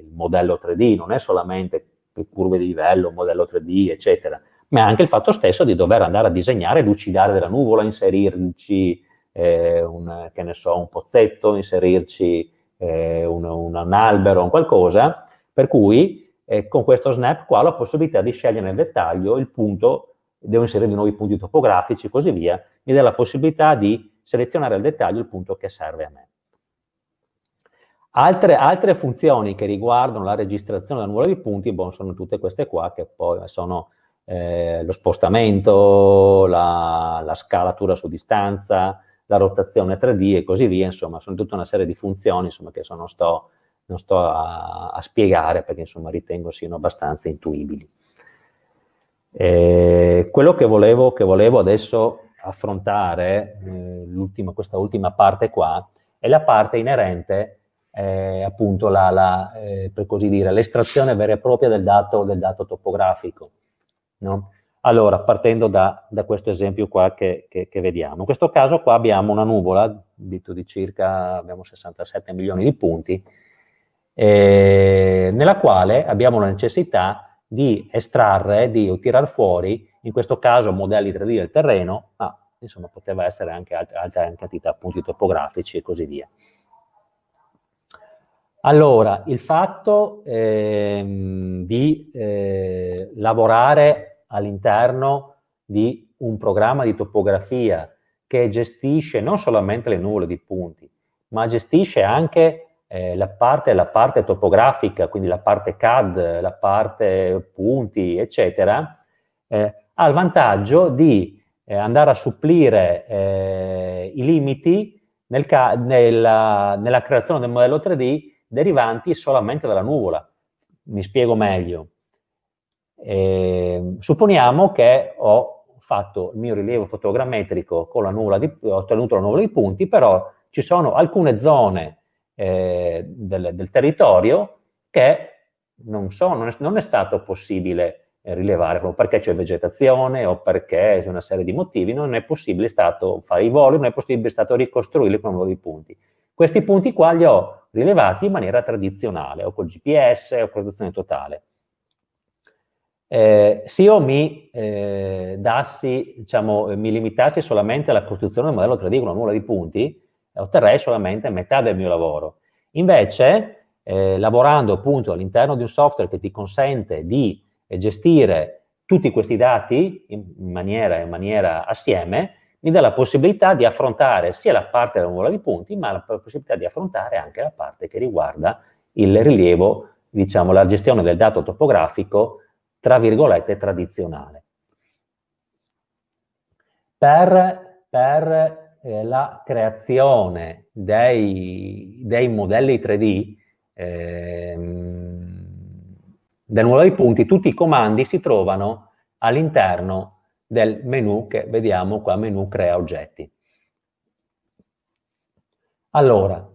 il modello 3D, non è solamente curve di livello, modello 3D, eccetera, ma anche il fatto stesso di dover andare a disegnare, lucidare della nuvola, inserirci eh, un, so, un, pozzetto, inserirci eh, un, un, un, albero, un qualcosa, per cui eh, con questo snap qua ho la possibilità di scegliere nel dettaglio il punto, devo inserire di nuovo punti topografici e così via, mi dà la possibilità di selezionare al dettaglio il punto che serve a me. Altre, altre, funzioni che riguardano la registrazione del numero di punti bon, sono tutte queste qua che poi sono eh, lo spostamento, la, la, scalatura su distanza, la rotazione 3D e così via, insomma sono tutta una serie di funzioni insomma, che non sto, non sto a, a, spiegare perché insomma ritengo siano abbastanza intuibili. E eh, quello che volevo, che volevo, adesso affrontare, eh, questa ultima parte qua, è la parte inerente a eh, appunto la, la, eh, per così dire, l'estrazione vera e propria del dato, del dato topografico. No? Allora, partendo da, da, questo esempio qua che, che, che, vediamo. In questo caso qua abbiamo una nuvola, dito di circa, abbiamo 67 milioni di punti, eh, nella quale abbiamo la necessità di estrarre, di tirar fuori, in questo caso modelli 3D del terreno, ma insomma poteva essere anche altre, altre anche entità, punti topografici e così via. Allora, il fatto ehm, di eh, lavorare all'interno di un programma di topografia che gestisce non solamente le nuvole di punti, ma gestisce anche eh, la, parte, la, parte, topografica, quindi la parte CAD, la parte punti, eccetera, eh, ha il vantaggio di eh, andare a supplire eh, i limiti nel nella, nella creazione del modello 3D derivanti solamente dalla nuvola. Mi spiego meglio. Eh, supponiamo che ho fatto il mio rilievo fotogrammetrico con la nuvola di, ho ottenuto la nuvola di punti, però ci sono alcune zone eh, del, del, territorio che non, so, non, è, non è stato possibile eh, rilevare, perché c'è vegetazione o perché c'è una serie di motivi, non è possibile stato fare i voli, non è possibile stato ricostruire con i nuvola di punti. Questi punti qua li ho rilevati in maniera tradizionale, o col GPS o con l'azione totale. Eh, se io mi, eh, dassi, diciamo, eh, mi limitassi solamente alla costruzione del modello 3D con una nulla di punti, eh, otterrei solamente metà del mio lavoro. Invece, eh, lavorando appunto all'interno di un software che ti consente di eh, gestire tutti questi dati in maniera, in maniera assieme, mi dà la possibilità di affrontare sia la parte della nuvola di punti, ma la possibilità di affrontare anche la parte che riguarda il rilievo, diciamo, la gestione del dato topografico, tra virgolette, tradizionale. Per, per eh, la creazione dei, dei modelli 3D, ehm, del nuovo dei punti, tutti i comandi si trovano all'interno del menu che vediamo qua, menu crea oggetti. Allora,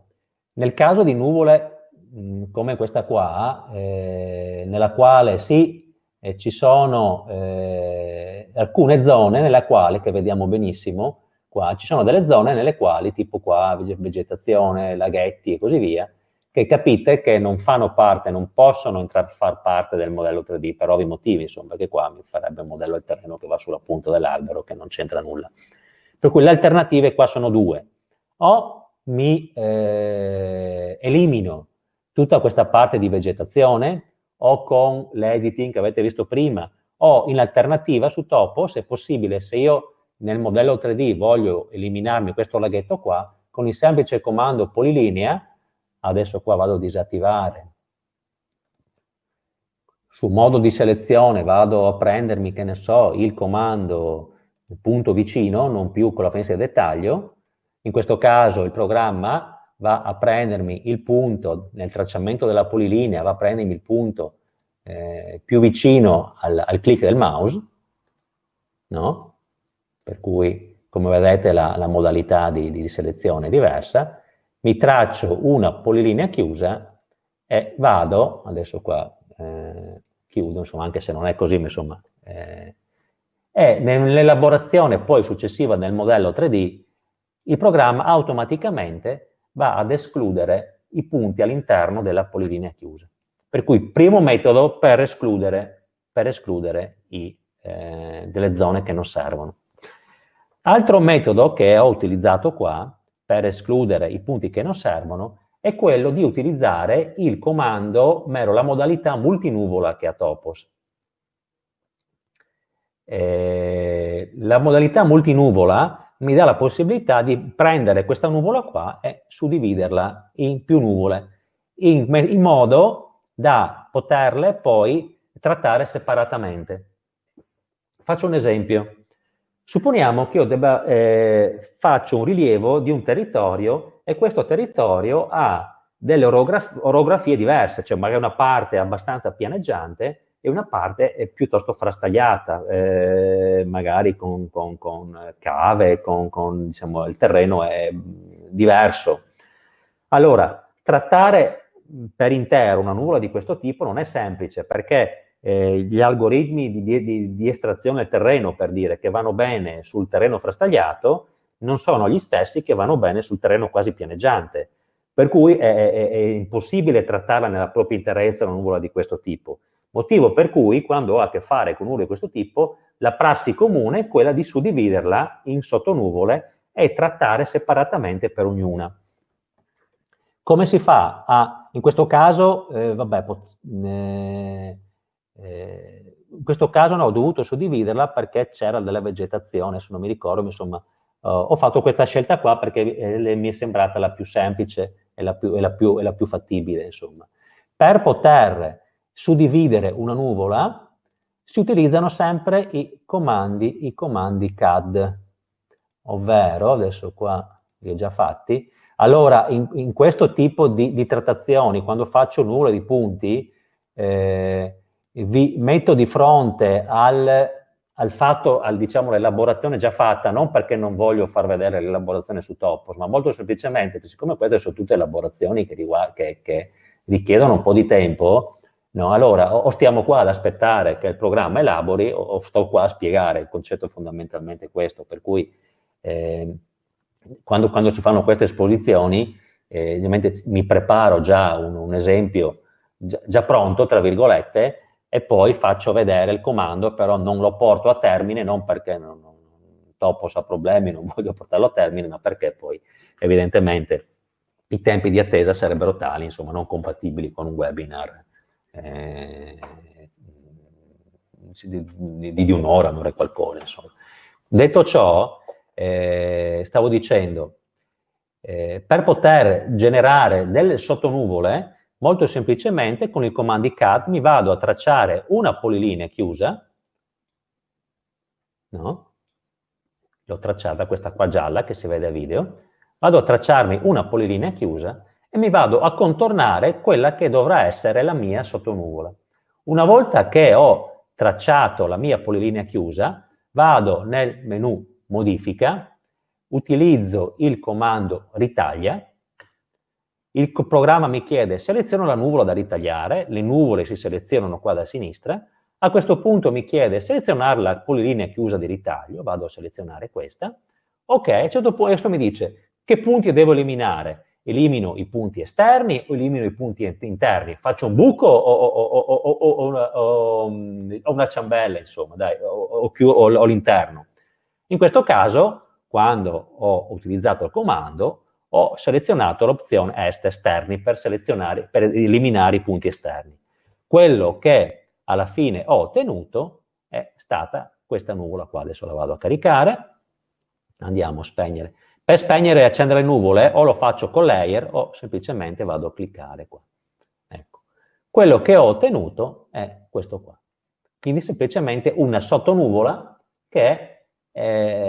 nel caso di nuvole mh, mm, come questa qua, eh, nella quale sì, eh, ci sono eh, alcune zone nella quale, che vediamo benissimo, qua, ci sono delle zone nelle quali, tipo qua, vegetazione, laghetti e così via, che capite che non fanno parte, non possono entrare a far parte del modello 3D per ovvi motivi, insomma, che qua mi farebbe un modello del terreno che va sulla punta dell'albero, che non c'entra nulla. Per cui le alternative qua sono due. O mi eh, elimino tutta questa parte di vegetazione o con l'editing che avete visto prima, o in alternativa su Topo, se possibile, se io nel modello 3D voglio eliminarmi questo laghetto qua, con il semplice comando polilinea adesso qua vado a disattivare, su modo di selezione vado a prendermi, che ne so, il comando punto vicino, non più con la finestra di dettaglio, in questo caso il programma va a prendermi il punto nel tracciamento della polilinea, va a prendermi il punto eh, più vicino al, al, click del mouse, no? per cui come vedete la, la modalità di, di selezione è diversa, mi traccio una polilinea chiusa e vado, adesso qua eh, chiudo, insomma, anche se non è così, insomma, eh, e nell'elaborazione poi successiva nel modello 3D, il programma automaticamente va ad escludere i punti all'interno della polilinea chiusa. Per cui primo metodo per escludere, per escludere i, eh, delle zone che non servono. Altro metodo che ho utilizzato qua per escludere i punti che non servono è quello di utilizzare il comando mero, la modalità multinuvola che ha Topos. Eh, la modalità multinuvola mi dà la possibilità di prendere questa nuvola qua e suddividerla in più nuvole, in, in modo da poterle poi trattare separatamente. Faccio un esempio. Supponiamo che io debba, eh, faccio un rilievo di un territorio e questo territorio ha delle orograf- orografie diverse, cioè magari una parte abbastanza pianeggiante e una parte piuttosto frastagliata, eh, magari con, con, con cave, con, con, diciamo, il terreno è diverso. Allora, trattare per intero una nuvola di questo tipo non è semplice perché eh, gli algoritmi di, di, di estrazione terreno, per dire, che vanno bene sul terreno frastagliato, non sono gli stessi che vanno bene sul terreno quasi pianeggiante. Per cui è, è, è impossibile trattarla nella propria interezza una nuvola di questo tipo. Motivo per cui, quando ho a che fare con nuvola di questo tipo, la prassi comune è quella di suddividerla in sottonuvole e trattare separatamente per ognuna. Come si fa a, in questo caso, eh, vabbè, pot- eh, eh, in questo caso no, ho dovuto suddividerla perché c'era della vegetazione, se non mi ricordo, insomma, uh, ho fatto questa scelta qua perché eh, mi è sembrata la più semplice e la più, e la più, e la più fattibile, insomma. Per poter suddividere una nuvola si utilizzano sempre i comandi, i comandi CAD, ovvero, adesso qua li ho già fatti, allora in, in questo tipo di, di, trattazioni, quando faccio nulla di punti, eh, vi metto di fronte al, al fatto, al, diciamo, l'elaborazione già fatta, non perché non voglio far vedere l'elaborazione su Topos, ma molto semplicemente, perché siccome queste sono tutte elaborazioni che, riguard- che, che richiedono un po' di tempo, no? allora o, stiamo qua ad aspettare che il programma elabori o, o sto qua a spiegare, il concetto fondamentalmente questo, per cui eh, quando, quando, si fanno queste esposizioni, eh, mi preparo già un, un esempio già, già pronto, tra virgolette, e poi faccio vedere il comando, però non lo porto a termine, non perché non, non, Topos ha problemi, non <laughs> voglio portarlo a termine, ma perché poi evidentemente i tempi di attesa sarebbero tali, insomma, non compatibili con un webinar eh, di, di, di, un'ora, un'ora e qualcosa, insomma. Detto ciò, eh, stavo dicendo, eh, per poter generare delle sottonuvole, Molto semplicemente con i comandi CAD mi vado a tracciare una polilinea chiusa, no? l'ho tracciata questa qua gialla che si vede a video, vado a tracciarmi una polilinea chiusa e mi vado a contornare quella che dovrà essere la mia sottonuvola. Una volta che ho tracciato la mia polilinea chiusa, vado nel menu modifica, utilizzo il comando ritaglia il programma mi chiede, seleziono la nuvola da ritagliare, le nuvole si selezionano qua da sinistra, a questo punto mi chiede selezionare la polilinea chiusa di ritaglio, vado a selezionare questa, ok, a un certo punto adesso mi dice che punti devo eliminare, elimino i punti esterni o elimino i punti interni, faccio un buco o, o, o, una, o una, ciambella, insomma, dai, o l'interno. In questo caso, quando ho utilizzato il comando, ho selezionato l'opzione est esterni per, per eliminare i punti esterni. Quello che alla fine ho ottenuto è stata questa nuvola qua, adesso la vado a caricare, andiamo a spegnere. Per spegnere e accendere le nuvole o lo faccio con layer o semplicemente vado a cliccare qua. Ecco. Quello che ho ottenuto è questo qua. Quindi semplicemente una sottonuvola che è,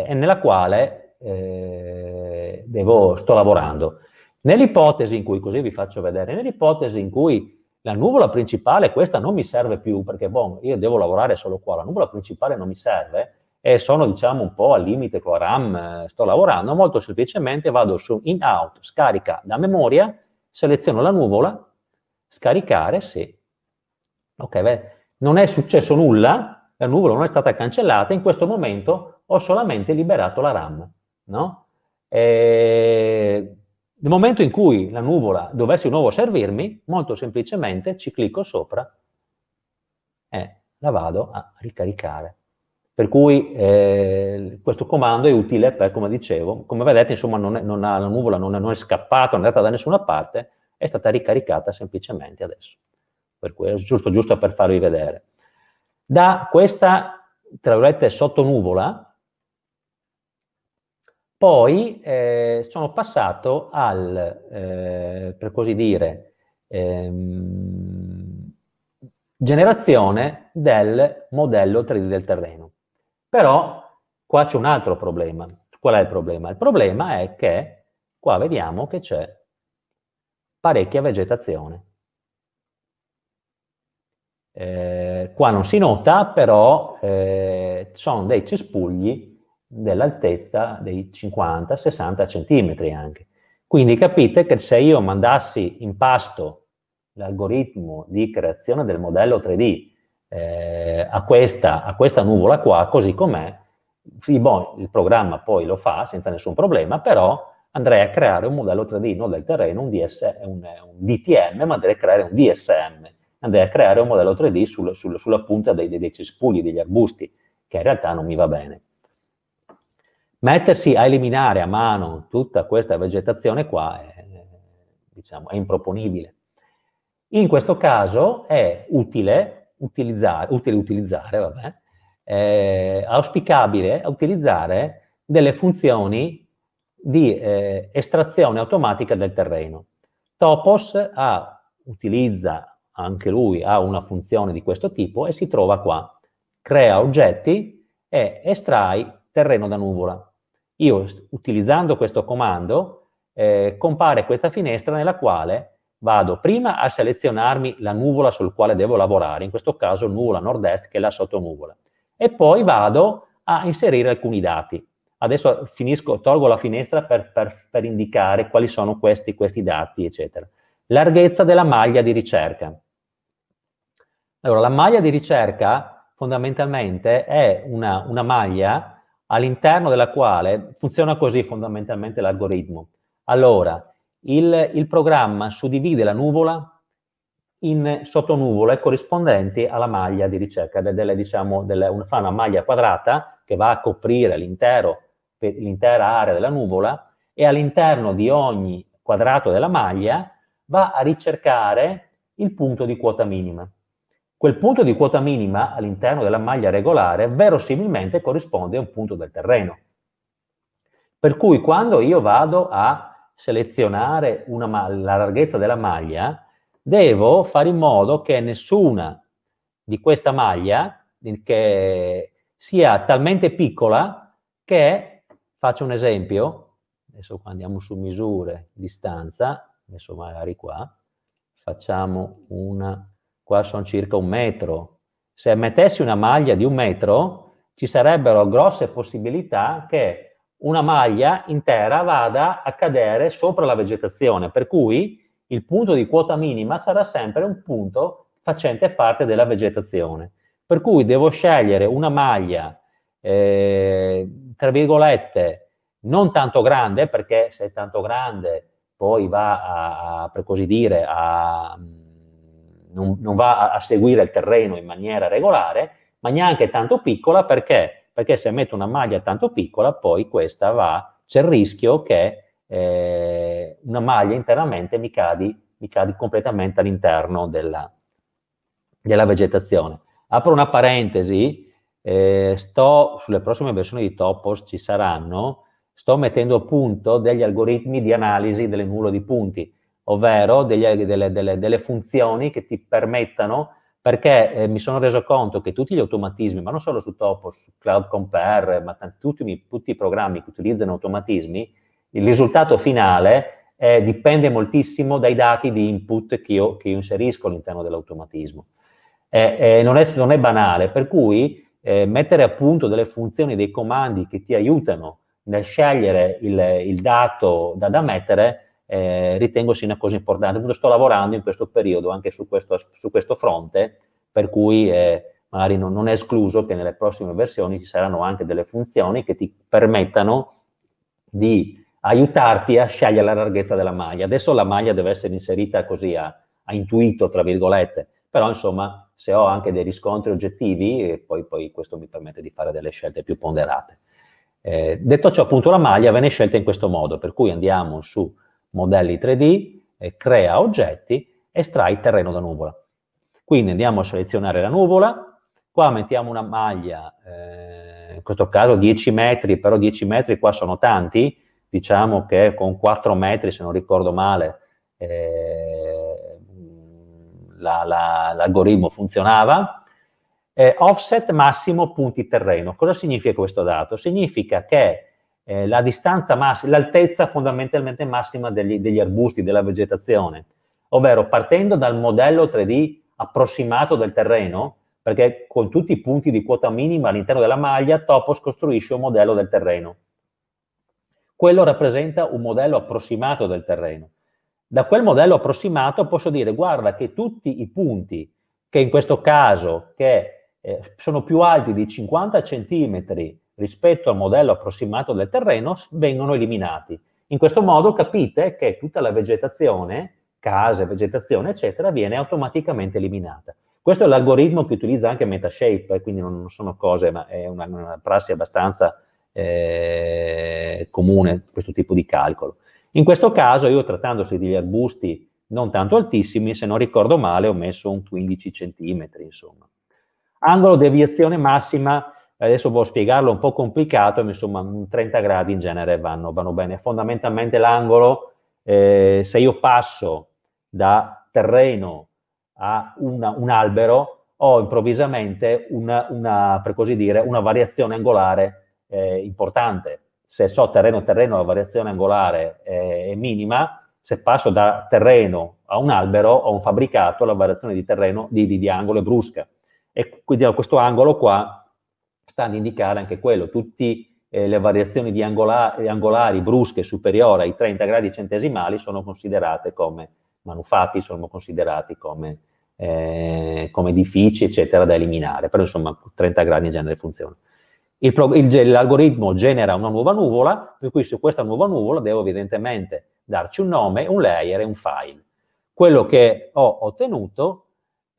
eh, nella quale eh, devo, sto lavorando. Nell'ipotesi in cui, così vi faccio vedere, nell'ipotesi in cui la nuvola principale, questa non mi serve più perché bon, io devo lavorare solo qua, la nuvola principale non mi serve e sono diciamo un po' al limite con la RAM, eh, sto lavorando, molto semplicemente vado su in out, scarica da memoria, seleziono la nuvola, scaricare, sì. Ok, beh, non è successo nulla, la nuvola non è stata cancellata, in questo momento ho solamente liberato la RAM no? E nel momento in cui la nuvola dovesse di nuovo servirmi, molto semplicemente ci clicco sopra e la vado a ricaricare. Per cui eh, questo comando è utile per, come dicevo, come vedete, insomma, non è, non ha, la nuvola non è, non è scappata, non è andata da nessuna parte, è stata ricaricata semplicemente adesso. Per cui è giusto, giusto per farvi vedere. Da questa, tra virgolette, sottonuvola, poi eh, sono passato al, eh, per così dire, ehm, generazione del modello 3D del terreno. Però qua c'è un altro problema. Qual è il problema? Il problema è che qua vediamo che c'è parecchia vegetazione. Eh, qua non si nota, però eh, sono dei cespugli dell'altezza dei 50-60 cm anche. Quindi capite che se io mandassi in pasto l'algoritmo di creazione del modello 3D eh, a, questa, a, questa, nuvola qua, così com'è, boh, il programma poi lo fa senza nessun problema, però andrei a creare un modello 3D, non del terreno, un, DS, un, un DTM, ma andrei a creare un DSM, andrei a creare un modello 3D sul, sul, sulla punta dei, dei cespugli, degli arbusti, che in realtà non mi va bene. Mettersi a eliminare a mano tutta questa vegetazione qua è, diciamo, è improponibile. In questo caso è utile utilizzare, utile utilizzare vabbè, eh, auspicabile utilizzare delle funzioni di eh, estrazione automatica del terreno. Topos ha, utilizza anche lui ha una funzione di questo tipo e si trova qua. Crea oggetti e estrai terreno da nuvola io utilizzando questo comando eh, compare questa finestra nella quale vado prima a selezionarmi la nuvola sul quale devo lavorare, in questo caso nuvola nord-est che è la sottonuvola, e poi vado a inserire alcuni dati. Adesso finisco, tolgo la finestra per, per, per indicare quali sono questi, questi dati, eccetera. Larghezza della maglia di ricerca. Allora, la maglia di ricerca fondamentalmente è una, una maglia all'interno della quale funziona così fondamentalmente l'algoritmo. Allora, il, il programma suddivide la nuvola in sottonuvole corrispondenti alla maglia di ricerca, delle, diciamo, delle, fa una maglia quadrata che va a coprire l'intera area della nuvola e all'interno di ogni quadrato della maglia va a ricercare il punto di quota minima. Quel punto di quota minima all'interno della maglia regolare verosimilmente corrisponde a un punto del terreno. Per cui quando io vado a selezionare ma- la larghezza della maglia, devo fare in modo che nessuna di questa maglia sia talmente piccola che, faccio un esempio, adesso qua andiamo su misure, distanza, adesso magari qua, facciamo una qua sono circa un metro. Se mettessi una maglia di un metro, ci sarebbero grosse possibilità che una maglia intera vada a cadere sopra la vegetazione, per cui il punto di quota minima sarà sempre un punto facente parte della vegetazione. Per cui devo scegliere una maglia, eh, tra virgolette, non tanto grande, perché se è tanto grande poi va a, per così dire, a non, non va a, seguire il terreno in maniera regolare, ma neanche tanto piccola perché? Perché se metto una maglia tanto piccola, poi questa va, c'è il rischio che eh, una maglia internamente mi cadi, mi cadi completamente all'interno della, della vegetazione. Apro una parentesi, eh, sto, sulle prossime versioni di Topos ci saranno, sto mettendo a punto degli algoritmi di analisi delle nuvole di punti ovvero degli, delle, delle, delle, funzioni che ti permettano, perché eh, mi sono reso conto che tutti gli automatismi, ma non solo su Topos, su Cloud Compare, ma t- tutti, tutti, i programmi che utilizzano automatismi, il risultato finale eh, dipende moltissimo dai dati di input che io, che io inserisco all'interno dell'automatismo. Eh, non, è, non, è, banale, per cui eh, mettere a punto delle funzioni, dei comandi che ti aiutano nel scegliere il, il dato da, da mettere, eh, ritengo sia una cosa importante. Appunto sto lavorando in questo periodo anche su questo, su questo fronte, per cui eh, magari non, non, è escluso che nelle prossime versioni ci saranno anche delle funzioni che ti permettano di aiutarti a scegliere la larghezza della maglia. Adesso la maglia deve essere inserita così a, a intuito, tra virgolette, però insomma se ho anche dei riscontri oggettivi, eh, poi, poi questo mi permette di fare delle scelte più ponderate. Eh, detto ciò, appunto, la maglia viene scelta in questo modo, per cui andiamo su modelli 3D, crea oggetti, estrai terreno da nuvola. Quindi andiamo a selezionare la nuvola, qua mettiamo una maglia, eh, in questo caso 10 metri, però 10 metri qua sono tanti, diciamo che con 4 metri, se non ricordo male, eh, la, la, l'algoritmo funzionava. Eh, offset massimo punti terreno. Cosa significa questo dato? Significa che eh, la distanza massima, l'altezza fondamentalmente massima degli, degli arbusti, della vegetazione, ovvero partendo dal modello 3D approssimato del terreno, perché con tutti i punti di quota minima all'interno della maglia Topos costruisce un modello del terreno. Quello rappresenta un modello approssimato del terreno. Da quel modello approssimato posso dire guarda che tutti i punti che in questo caso che, eh, sono più alti di 50 cm rispetto al modello approssimato del terreno vengono eliminati. In questo modo capite che tutta la vegetazione, case, vegetazione, eccetera, viene automaticamente eliminata. Questo è l'algoritmo che utilizza anche Metashape, eh, quindi non sono cose, ma è una, una prassi abbastanza eh, comune questo tipo di calcolo. In questo caso io trattandosi di arbusti non tanto altissimi, se non ricordo male ho messo un 15 cm, insomma. Angolo deviazione massima Adesso voglio spiegarlo, un po' complicato, ma insomma 30 mm, gradi in genere vanno, vanno bene. Fondamentalmente l'angolo, eh, se io passo da terreno a una, un albero, ho improvvisamente una, una, per così dire, una variazione angolare eh, importante. Se so terreno terreno la variazione angolare eh, è minima, se passo da terreno a un albero ho un fabbricato, la variazione di terreno di, di, di angolo è brusca. E quindi questo angolo qua sta ad indicare anche quello, tutte eh, le variazioni di angola, angolari brusche superiori ai 30 gradi centesimali sono considerate come manufatti, sono considerati come, eh, come edifici, eccetera, da eliminare, però insomma 30 gradi in genere funziona. Il pro, il, l'algoritmo genera una nuova nuvola, per cui su questa nuova nuvola devo evidentemente darci un nome, un layer e un file. Quello che ho ottenuto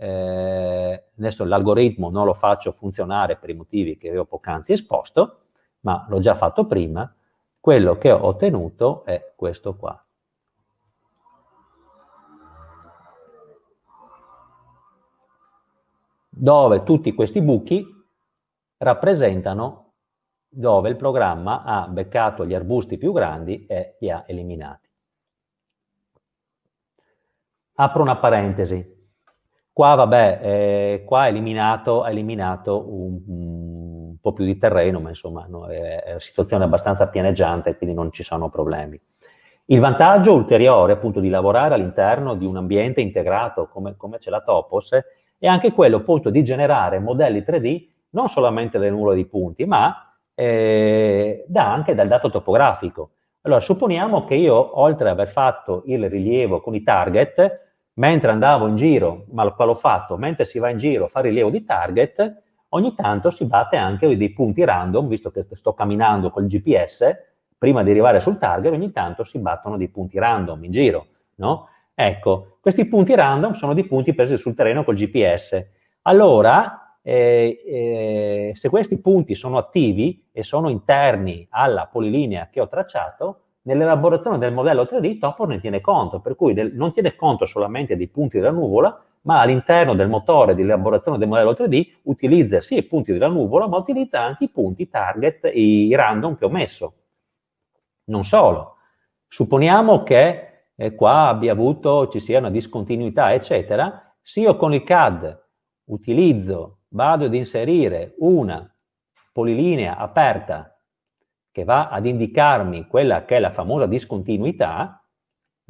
eh, adesso l'algoritmo non lo faccio funzionare per i motivi che avevo poc'anzi esposto, ma l'ho già fatto prima, quello che ho ottenuto è questo qua. Dove tutti questi buchi rappresentano dove il programma ha beccato gli arbusti più grandi e li ha eliminati. Apro una parentesi. Qua, vabbè, eh, qua ha eliminato, eliminato un, un, po' più di terreno, ma insomma no, è, è una situazione abbastanza pianeggiante, quindi non ci sono problemi. Il vantaggio ulteriore appunto di lavorare all'interno di un ambiente integrato come, come c'è la Topos è anche quello appunto di generare modelli 3D non solamente delle nuvole di punti, ma eh, da anche dal dato topografico. Allora, supponiamo che io, oltre ad aver fatto il rilievo con i target, mentre andavo in giro, ma qua l'ho fatto, mentre si va in giro a fare rilievo di target, ogni tanto si batte anche dei punti random, visto che sto camminando col GPS, prima di arrivare sul target, ogni tanto si battono dei punti random in giro, no? Ecco, questi punti random sono dei punti presi sul terreno col GPS. Allora, eh, eh, se questi punti sono attivi e sono interni alla polilinea che ho tracciato, nell'elaborazione del modello 3D Topor ne tiene conto, per cui del, non tiene conto solamente dei punti della nuvola, ma all'interno del motore di elaborazione del modello 3D utilizza sì i punti della nuvola, ma utilizza anche i punti target, i random che ho messo. Non solo. Supponiamo che eh, qua abbia avuto, ci sia una discontinuità, eccetera, se io con il CAD utilizzo, vado ad inserire una polilinea aperta che va ad indicarmi quella che è la famosa discontinuità,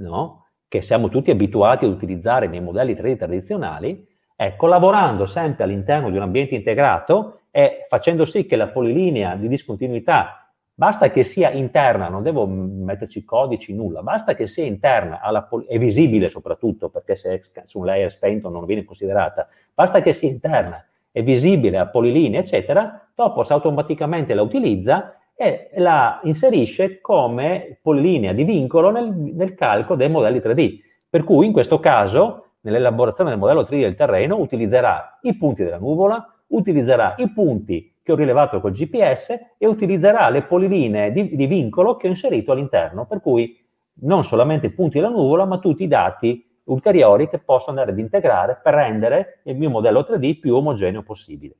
no? che siamo tutti abituati ad utilizzare nei modelli 3D tradizionali, ecco, lavorando sempre all'interno di un ambiente integrato e facendo sì che la polilinea di discontinuità, basta che sia interna, non devo metterci codici, nulla, basta che sia interna, è visibile soprattutto, perché se su un layer spento non viene considerata, basta che sia interna, è visibile a polilinea, eccetera, dopo automaticamente la utilizza e la inserisce come polilinea di vincolo nel, nel calcolo dei modelli 3D. Per cui in questo caso, nell'elaborazione del modello 3D del terreno, utilizzerà i punti della nuvola, utilizzerà i punti che ho rilevato col GPS e utilizzerà le polilinee di, di vincolo che ho inserito all'interno. Per cui non solamente i punti della nuvola, ma tutti i dati ulteriori che posso andare ad integrare per rendere il mio modello 3D più omogeneo possibile.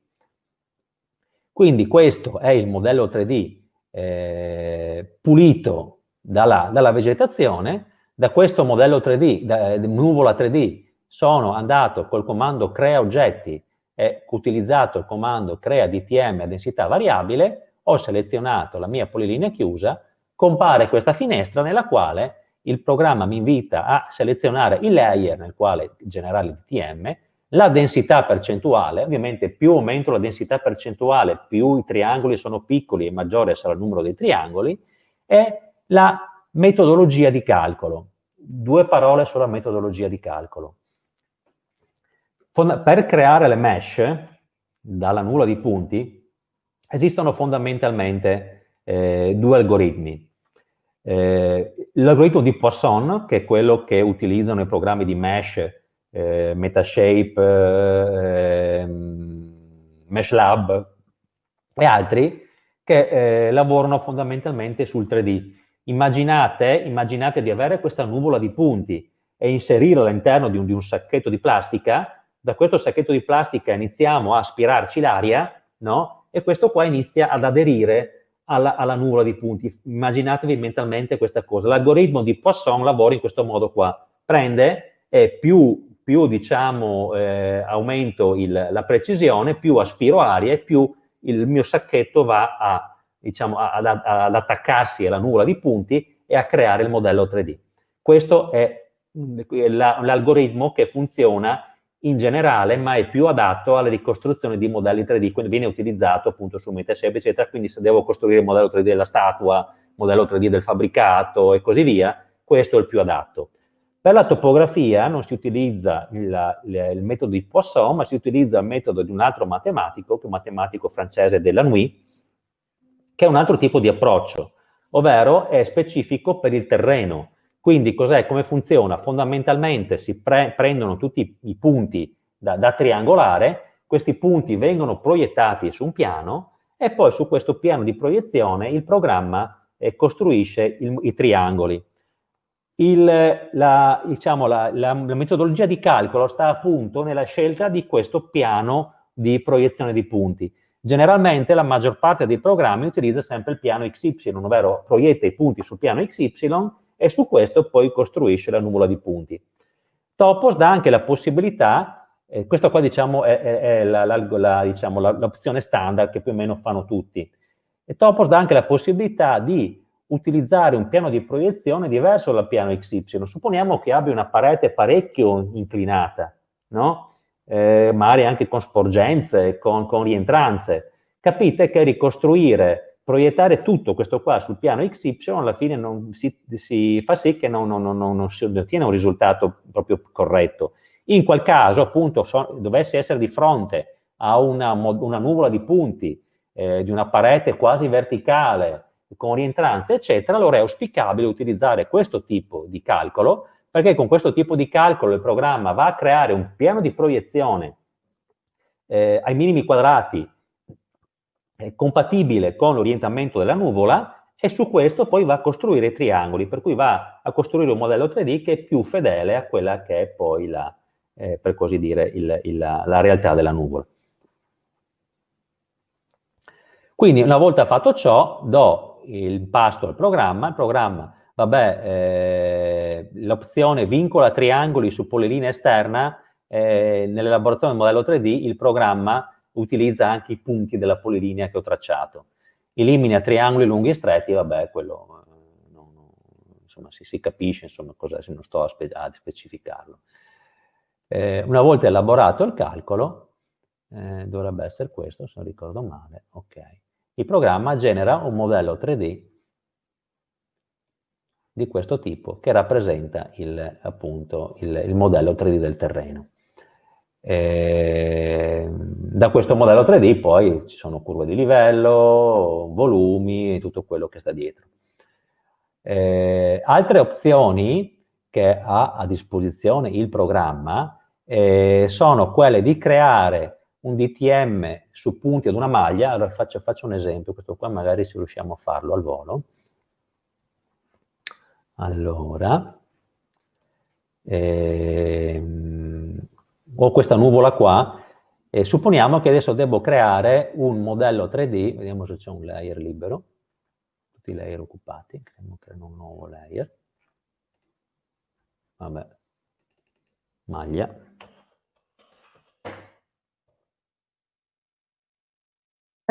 Quindi questo è il modello 3D eh, pulito dalla, dalla, vegetazione, da questo modello 3D, da, eh, nuvola 3D, sono andato col comando crea oggetti e utilizzato il comando crea DTM a densità variabile, ho selezionato la mia polilinea chiusa, compare questa finestra nella quale il programma mi invita a selezionare il layer nel quale generare il DTM, la densità percentuale, ovviamente più aumento la densità percentuale, più i triangoli sono piccoli e maggiore sarà il numero dei triangoli, è la metodologia di calcolo. Due parole sulla metodologia di calcolo. Per creare le mesh dalla nulla di punti esistono fondamentalmente eh, due algoritmi. Eh, l'algoritmo di Poisson, che è quello che utilizzano i programmi di mesh eh, Metashape, eh, ehm, MeshLab e altri che eh, lavorano fondamentalmente sul 3D. Immaginate, immaginate di avere questa nuvola di punti e inserirla all'interno di un, di un sacchetto di plastica, da questo sacchetto di plastica iniziamo a aspirarci l'aria, no? E questo qua inizia ad aderire alla, alla, nuvola di punti. Immaginatevi mentalmente questa cosa. L'algoritmo di Poisson lavora in questo modo qua. Prende e più più diciamo, eh, aumento il, la precisione, più aspiro aria e più il mio sacchetto va a, diciamo, ad, ad attaccarsi alla nuvola di punti e a creare il modello 3D. Questo è l'algoritmo che funziona in generale, ma è più adatto alla ricostruzione di modelli 3D, quindi viene utilizzato appunto su MetaShape, eccetera. Quindi se devo costruire il modello 3D della statua, modello 3D del fabbricato e così via, questo è il più adatto. Per la topografia non si utilizza il, il, metodo di Poisson, ma si utilizza il metodo di un altro matematico, che è un matematico francese della Nuit, che è un altro tipo di approccio, ovvero è specifico per il terreno. Quindi cos'è, come funziona? Fondamentalmente si pre prendono tutti i punti da, da triangolare, questi punti vengono proiettati su un piano e poi su questo piano di proiezione il programma eh, costruisce il, i triangoli il, la, diciamo, la, la, la, metodologia di calcolo sta appunto nella scelta di questo piano di proiezione di punti. Generalmente la maggior parte dei programmi utilizza sempre il piano XY, ovvero proietta i punti sul piano XY e su questo poi costruisce la nuvola di punti. Topos dà anche la possibilità, eh, questa qua diciamo è, è, è diciamo, l'opzione standard che più o meno fanno tutti, e Topos dà anche la possibilità di utilizzare un piano di proiezione diverso dal piano XY. Supponiamo che abbia una parete parecchio inclinata, no? eh, magari anche con sporgenze, con, con rientranze. Capite che ricostruire, proiettare tutto questo qua sul piano XY alla fine non, si, si, fa sì che non, non, non, si ottiene un risultato proprio corretto. In quel caso, appunto, so, dovesse essere di fronte a una, una nuvola di punti, eh, di una parete quasi verticale, con rientranze, eccetera, allora è auspicabile utilizzare questo tipo di calcolo, perché con questo tipo di calcolo il programma va a creare un piano di proiezione eh, ai minimi quadrati eh, compatibile con l'orientamento della nuvola e su questo poi va a costruire i triangoli, per cui va a costruire un modello 3D che è più fedele a quella che è poi la, eh, per così dire, il, il, la, la realtà della nuvola. Quindi una volta fatto ciò, do il pasto al programma, il programma, vabbè, eh, l'opzione vincola triangoli su polilinea esterna, eh, nell'elaborazione del modello 3D il programma utilizza anche i punti della polilinea che ho tracciato. Elimina triangoli lunghi e stretti, vabbè, quello eh, non, insomma, si, si, capisce insomma, cos'è, se non sto a, spe a specificarlo. Eh, una volta elaborato il calcolo, eh, dovrebbe essere questo, se non ricordo male, ok. Il programma genera un modello 3D di questo tipo che rappresenta il, appunto, il, il modello 3D del terreno. E ehm, da questo modello 3D poi ci sono curve di livello, volumi e tutto quello che sta dietro. E eh, altre opzioni che ha a disposizione il programma eh, sono quelle di creare un DTM su punti ad una maglia, allora faccio, faccio un esempio, questo qua magari se riusciamo a farlo al volo. Allora, ehm, ho questa nuvola qua, e supponiamo che adesso devo creare un modello 3D, vediamo se c'è un layer libero, tutti i layer occupati, creo un nuovo layer, vabbè, maglia,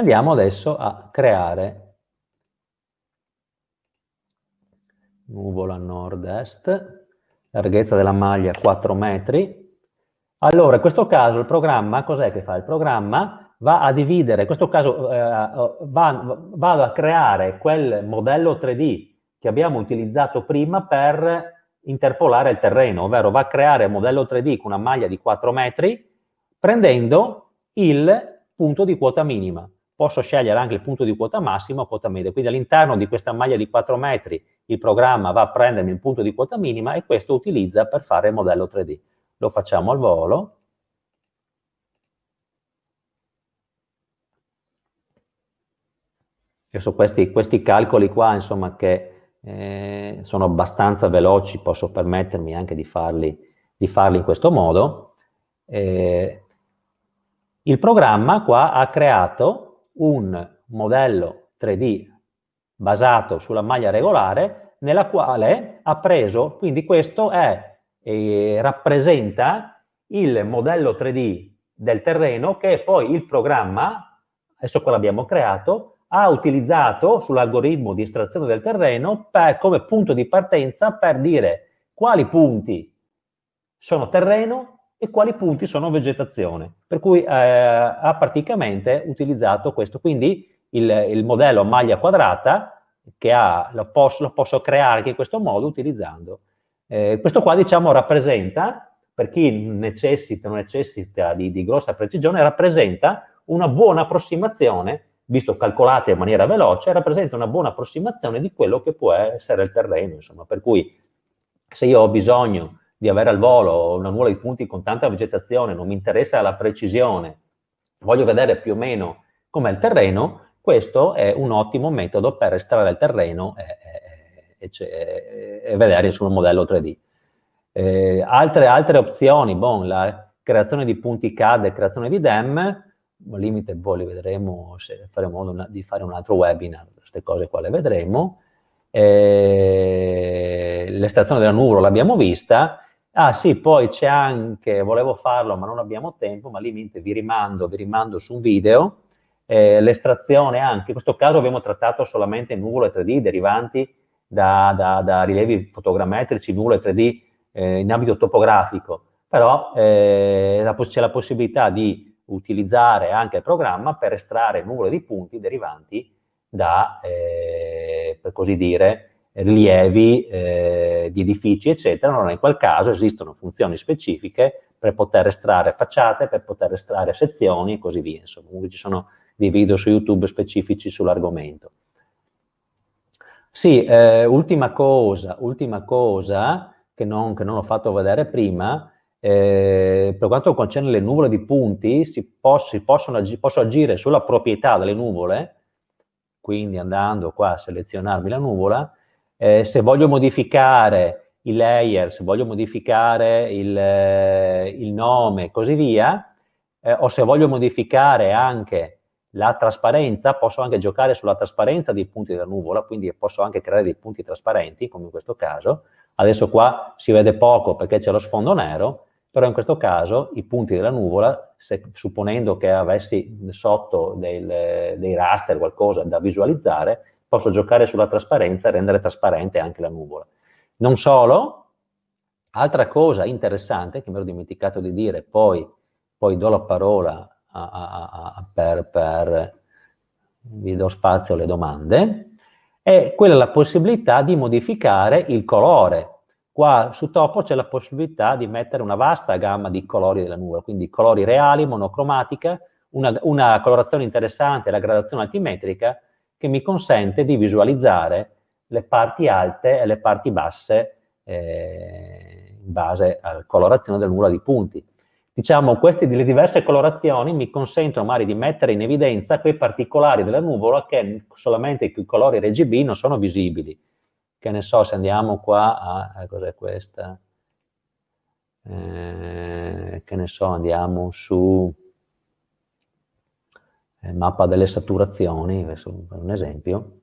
Andiamo adesso a creare nuvola nord-est, larghezza della maglia 4 metri. Allora, in questo caso il programma, cos'è che fa? Il programma va a dividere, in questo caso eh, eh va, vado a creare quel modello 3D che abbiamo utilizzato prima per interpolare il terreno, ovvero va a creare un modello 3D con una maglia di 4 metri prendendo il punto di quota minima posso scegliere anche il punto di quota massima o quota media. Quindi all'interno di questa maglia di 4 metri il programma va a prendermi il punto di quota minima e questo utilizza per fare il modello 3D. Lo facciamo al volo. Adesso questi, questi calcoli qua, insomma, che eh, sono abbastanza veloci, posso permettermi anche di farli, di farli in questo modo. Eh, il programma qua ha creato un modello 3D basato sulla maglia regolare nella quale ha preso, quindi questo è, eh, rappresenta il modello 3D del terreno che poi il programma, adesso qua abbiamo creato, ha utilizzato sull'algoritmo di estrazione del terreno per, come punto di partenza per dire quali punti sono terreno e quali punti sono vegetazione. Per cui eh, ha praticamente utilizzato questo. Quindi il, il modello maglia quadrata che ha, lo, posso, lo posso creare anche in questo modo utilizzando. Eh, questo qua diciamo rappresenta, per chi necessita o necessita di, di grossa precisione, rappresenta una buona approssimazione visto calcolate in maniera veloce, rappresenta una buona approssimazione di quello che può essere il terreno, insomma. Per cui se io ho bisogno di avere al volo una nuvola di punti con tanta vegetazione, non mi interessa la precisione, voglio vedere più o meno com'è il terreno, questo è un ottimo metodo per estrarre il terreno e, e, e vedere sul modello 3D. Eh, altre, altre, opzioni, bon, la creazione di punti CAD e creazione di DEM, limite poi boh, li vedremo se faremo modo una, di fare un altro webinar, queste cose qua le vedremo. Eh, l'estrazione della nuvola l'abbiamo vista, Ah sì, poi c'è anche, volevo farlo ma non abbiamo tempo, ma lì vi rimando, vi rimando su un video, eh, l'estrazione anche, in questo caso abbiamo trattato solamente nuvole 3D derivanti da, da, da rilievi fotogrammetrici, nuvole 3D eh, in ambito topografico, però eh, la, c'è la possibilità di utilizzare anche il programma per estrarre nuvole di punti derivanti da, eh, per così dire, rilievi eh, di edifici, eccetera, allora in quel caso esistono funzioni specifiche per poter estrarre facciate, per poter estrarre sezioni e così via. Insomma, comunque ci sono dei video su YouTube specifici sull'argomento. Sì, eh, ultima cosa, ultima cosa che non, che non ho fatto vedere prima, eh, per quanto concerne le nuvole di punti, si, posso, si possono ag posso agire sulla proprietà delle nuvole, quindi andando qua a selezionarmi la nuvola, eh, se voglio modificare i layer, se voglio modificare il, eh, il nome e così via, eh, o se voglio modificare anche la trasparenza, posso anche giocare sulla trasparenza dei punti della nuvola, quindi posso anche creare dei punti trasparenti, come in questo caso. Adesso qua si vede poco perché c'è lo sfondo nero, però in questo caso i punti della nuvola, se, supponendo che avessi sotto del, eh, dei raster qualcosa da visualizzare, posso giocare sulla trasparenza e rendere trasparente anche la nuvola. Non solo, altra cosa interessante che mi ero dimenticato di dire, poi, poi do la parola a, a, a, per, per, vi do spazio alle domande, è quella la possibilità di modificare il colore. Qua su Topo c'è la possibilità di mettere una vasta gamma di colori della nuvola, quindi colori reali, monocromatica, una, una colorazione interessante, la gradazione altimetrica, che mi consente di visualizzare le parti alte e le parti basse eh, in base alla colorazione del nulla di punti. Diciamo, queste le diverse colorazioni mi consentono magari di mettere in evidenza quei particolari della nuvola che solamente con i colori RGB non sono visibili. Che ne so, se andiamo qua a... Ah, cos'è questa? Eh, che ne so, andiamo su eh, mappa delle saturazioni, per un esempio,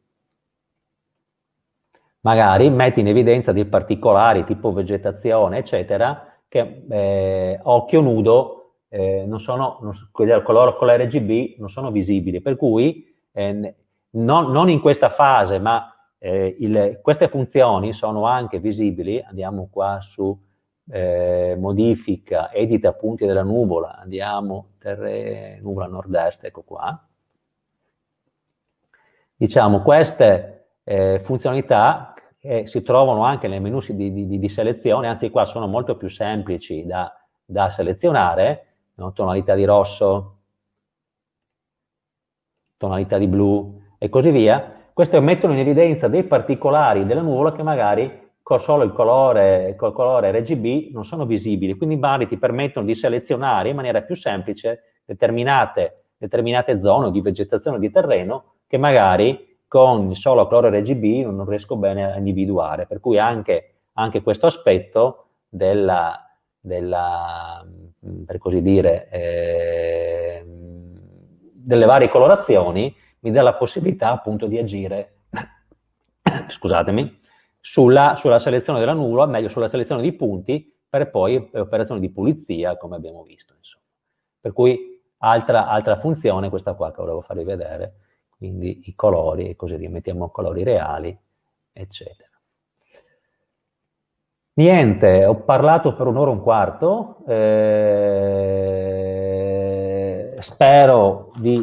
magari metti in evidenza dei particolari tipo vegetazione, eccetera, che eh, occhio nudo, eh, non sono, non, coloro con l'RGB non sono visibili, per cui eh, non, non, in questa fase, ma eh, il, queste funzioni sono anche visibili, andiamo qua su eh, modifica, edita punti della nuvola, andiamo, terre, nuvola nord-est, ecco qua. Diciamo, queste eh, funzionalità eh, si trovano anche nel menu di, di, di, selezione, anzi qua sono molto più semplici da, da selezionare, no? tonalità di rosso, tonalità di blu e così via. Queste mettono in evidenza dei particolari della nuvola che magari solo il colore, col colore RGB non sono visibili, quindi i bari ti permettono di selezionare in maniera più semplice determinate, determinate zone di vegetazione o di terreno che magari con il solo colore RGB non riesco bene a individuare, per cui anche, anche questo aspetto della, della, mm, per così dire, eh, delle varie colorazioni mi dà la possibilità appunto di agire, <coughs> scusatemi, sulla, sulla selezione della nuvola, meglio sulla selezione di punti, per poi eh, operazioni di pulizia, come abbiamo visto. Insomma. Per cui altra, altra funzione, questa qua che volevo farvi vedere, quindi i colori e così via, mettiamo colori reali, eccetera. Niente, ho parlato per un'ora e un quarto, eh, spero vi,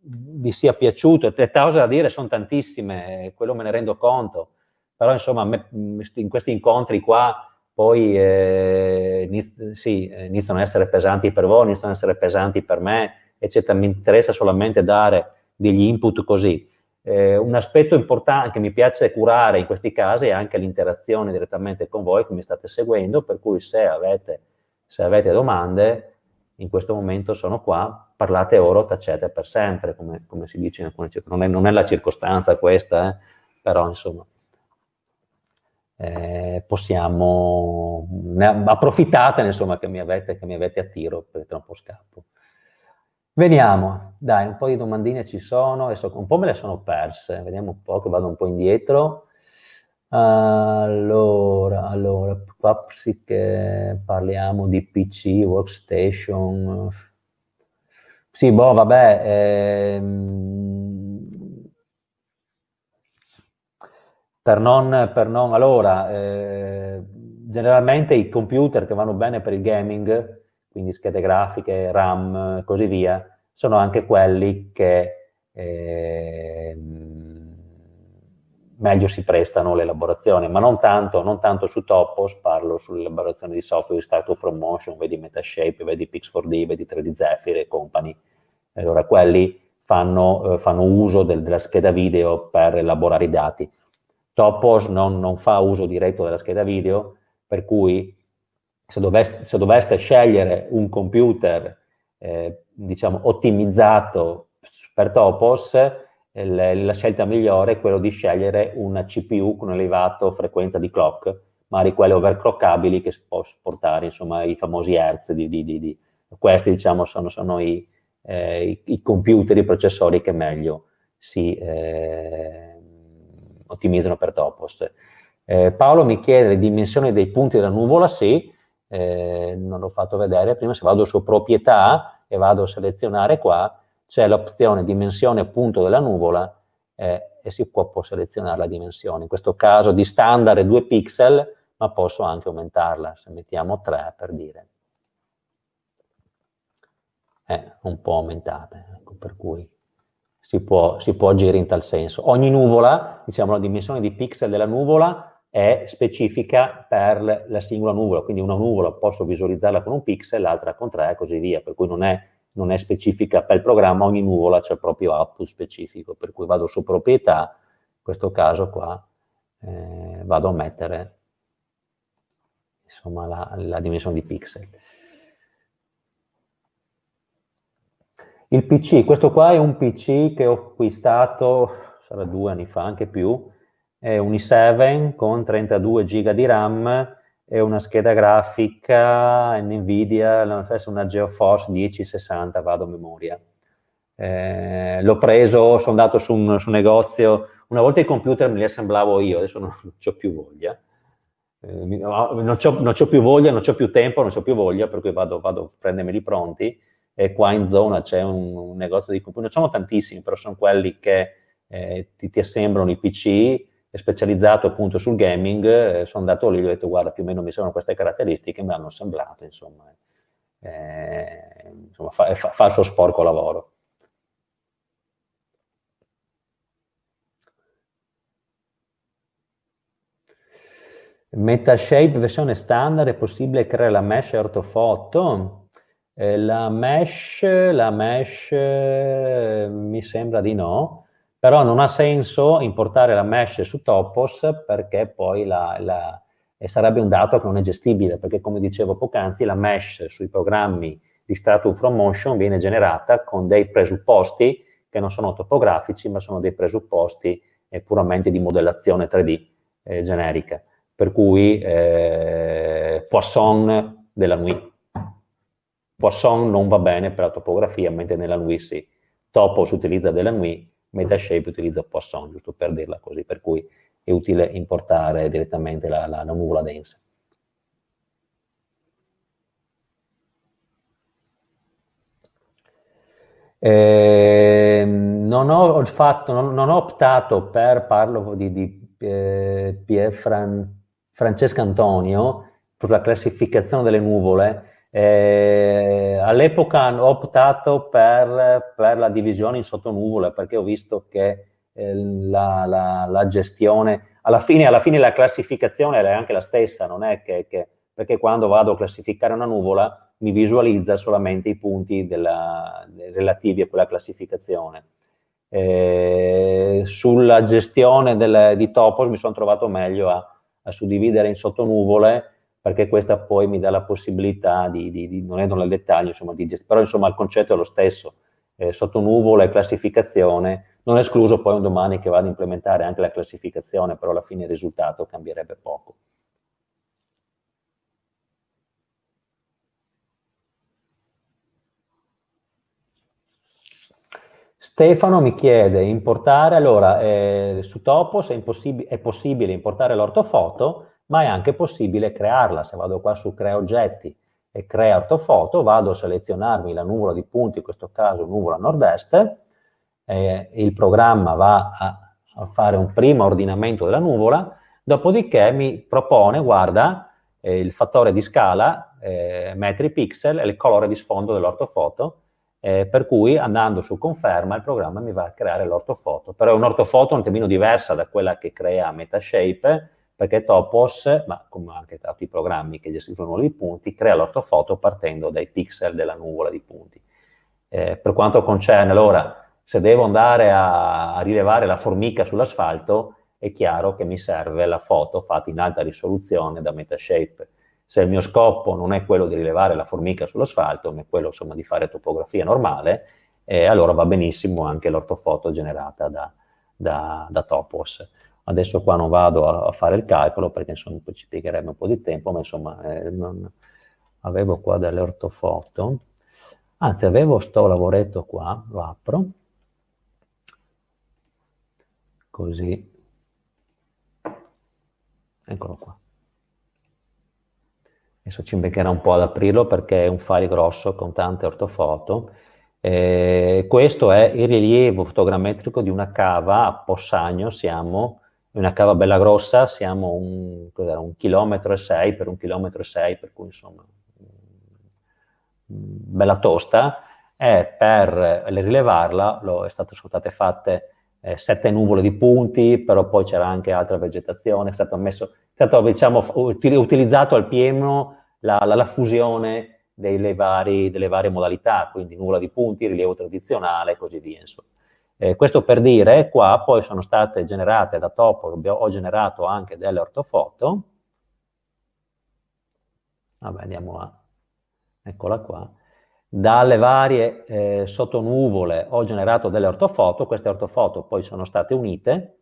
vi, sia piaciuto, le cose da dire sono tantissime, quello me ne rendo conto, però insomma me, in questi incontri qua poi eh, iniz- sì, eh, iniziano a essere pesanti per voi, iniziano a essere pesanti per me, eccetera, mi interessa solamente dare degli input così. Eh, un aspetto importante che mi piace curare in questi casi è anche l'interazione direttamente con voi che mi state seguendo, per cui se avete, se avete domande, in questo momento sono qua, parlate ora, o tacete per sempre, come, come si dice in alcune circostanze. Non è, non è la circostanza questa, eh, però insomma eh, possiamo, ne, approfittatene insomma che mi, avete, che mi avete a tiro perché tra un po' scappo. Veniamo, dai, un po' di domandine ci sono, adesso un po' me le sono perse, vediamo un po' che vado un po' indietro. Allora, allora, qua sì che parliamo di PC, workstation. Sì, boh, vabbè, ehm, per non, per non allora, eh, generalmente i computer che vanno bene per il gaming, quindi schede grafiche, RAM, e così via, sono anche quelli che eh, meglio si prestano all'elaborazione, ma non tanto, non tanto su Topos, parlo sull'elaborazione di software di Startup From Motion, vedi Metashape, vedi Pix4D, vedi 3D Zephyr e compagni. Allora, quelli fanno, eh, fanno uso del, della scheda video per elaborare i dati. Topos non, non, fa uso diretto della scheda video, per cui se doveste, se doveste scegliere un computer eh, diciamo, ottimizzato per Topos, il, eh, la scelta migliore è quella di scegliere una CPU con elevato frequenza di clock, magari quelle overclockabili che possono portare insomma, i famosi hertz. Di, di, di, Questi diciamo, sono, sono i, eh, i, i, computer, i processori che meglio si... Eh, ottimizzano per Topos. Eh, Paolo mi chiede le dimensioni dei punti della nuvola, sì, eh, non l'ho fatto vedere prima, se vado su proprietà e vado a selezionare qua, c'è l'opzione dimensione punto della nuvola eh, e si può, può, selezionare la dimensione. In questo caso di standard 2 pixel, ma posso anche aumentarla, se mettiamo 3 per dire. È eh, un po' aumentata, ecco, per cui si può, si può agire in tal senso. Ogni nuvola, diciamo la dimensione di pixel della nuvola è specifica per la singola nuvola, quindi una nuvola posso visualizzarla con un pixel, l'altra con tre e così via, per cui non è, non è specifica per il programma, ogni nuvola c'è il proprio output specifico, per cui vado su proprietà, in questo caso qua eh, vado a mettere insomma, la, la dimensione di pixel. Il PC, questo qua è un PC che ho acquistato, sarà due anni fa, anche più, è un i7 con 32 giga di RAM e una scheda grafica Nvidia, una GeoForce 1060, vado a memoria. Eh, l'ho preso, sono andato su un, su un, negozio, una volta i computer me li assemblavo io, adesso non, non ho più voglia. Eh, non, ho, non ho più voglia, non ho più tempo, non ho più voglia, per cui vado, vado a prendermeli pronti e qua in zona c'è un, un negozio di computer, non sono diciamo tantissimi, però sono quelli che eh, ti, ti, assemblano i PC specializzato appunto sul gaming, eh, sono andato lì e ho detto guarda più o meno mi servono queste caratteristiche, mi hanno assemblato, insomma, eh, insomma fa, fa, fa il suo sporco lavoro. MetaShape versione standard è possibile creare la mesh ortofoto? Eh, la mesh, la mesh eh, mi sembra di no, però non ha senso importare la mesh su Topos perché poi la, la, sarebbe un dato che non è gestibile, perché come dicevo poc'anzi la mesh sui programmi di Stratum from Motion viene generata con dei presupposti che non sono topografici, ma sono dei presupposti eh, puramente di modellazione 3D eh, generica, per cui eh, Poisson della Nuit Poisson non va bene per la topografia, mentre nella Nui sì. Topos utilizza della Nui, Metashape utilizza Poisson, giusto per dirla così, per cui è utile importare direttamente la, la, la nuvola densa. Eh, non, ho fatto, non, non, ho optato per, parlo di, di eh, Pier Fran, Francesco Antonio, sulla classificazione delle nuvole, eh, all'epoca ho optato per, per, la divisione in sottonuvole perché ho visto che eh, la, la, la, gestione, alla fine, alla fine, la classificazione è anche la stessa, non è che, che, perché quando vado a classificare una nuvola mi visualizza solamente i punti della, relativi a quella classificazione. Eh, sulla gestione del, di Topos mi sono trovato meglio a, a suddividere in sottonuvole perché questa poi mi dà la possibilità di, di, di non entro nel dettaglio, insomma, di gestire, però insomma il concetto è lo stesso, eh, sotto nuvola e classificazione, non è escluso poi un domani che vado a implementare anche la classificazione, però alla fine il risultato cambierebbe poco. Stefano mi chiede importare, allora eh, su Topos è, è possibile importare l'ortofoto, ma è anche possibile crearla. Se vado qua su crea oggetti e crea ortofoto, vado a selezionarmi la nuvola di punti, in questo caso nuvola nord-est, eh, il programma va a, a fare un primo ordinamento della nuvola, dopodiché mi propone, guarda, eh, il fattore di scala, eh, metri pixel e il colore di sfondo dell'ortofoto, eh, per cui andando su conferma il programma mi va a creare l'ortofoto, però è un'ortofoto un temino diversa da quella che crea MetaShape, perché Topos, ma come anche altri programmi che gestiscono nuvole di punti, crea l'ortofoto partendo dai pixel della nuvola di punti. Eh, per quanto concerne, allora, se devo andare a, a rilevare la formica sull'asfalto, è chiaro che mi serve la foto fatta in alta risoluzione da Metashape. Se il mio scopo non è quello di rilevare la formica sull'asfalto, ma è quello insomma, di fare topografia normale, eh, allora va benissimo anche l'ortofoto generata da, da, da Topos. Adesso qua non vado a, a fare il calcolo perché insomma ci piegherebbe un po' di tempo, ma insomma eh, non... avevo qua delle ortofoto, anzi avevo sto lavoretto qua, lo apro, così, eccolo qua. Adesso ci beccherà un po' ad aprirlo perché è un file grosso con tante ortofoto. Eh, questo è il rilievo fotogrammetrico di una cava a Possagno, siamo è una cava bella grossa, siamo un, un chilometro e sei per un chilometro e sei, per cui insomma mm, bella tosta e per rilevarla lo, è stato, sono state fatte eh, sette nuvole di punti, però poi c'era anche altra vegetazione, è stato, messo, è stato diciamo, utilizzato al pieno la, la, la fusione delle, vari, delle varie modalità, quindi nuvola di punti, rilievo tradizionale e così via. Insomma. Eh, questo per dire, qua poi sono state generate da Topo, ho generato anche delle ortofoto. Vabbè, andiamo a... Eccola qua. Dalle varie eh, sottonuvole ho generato delle ortofoto, queste ortofoto poi sono state unite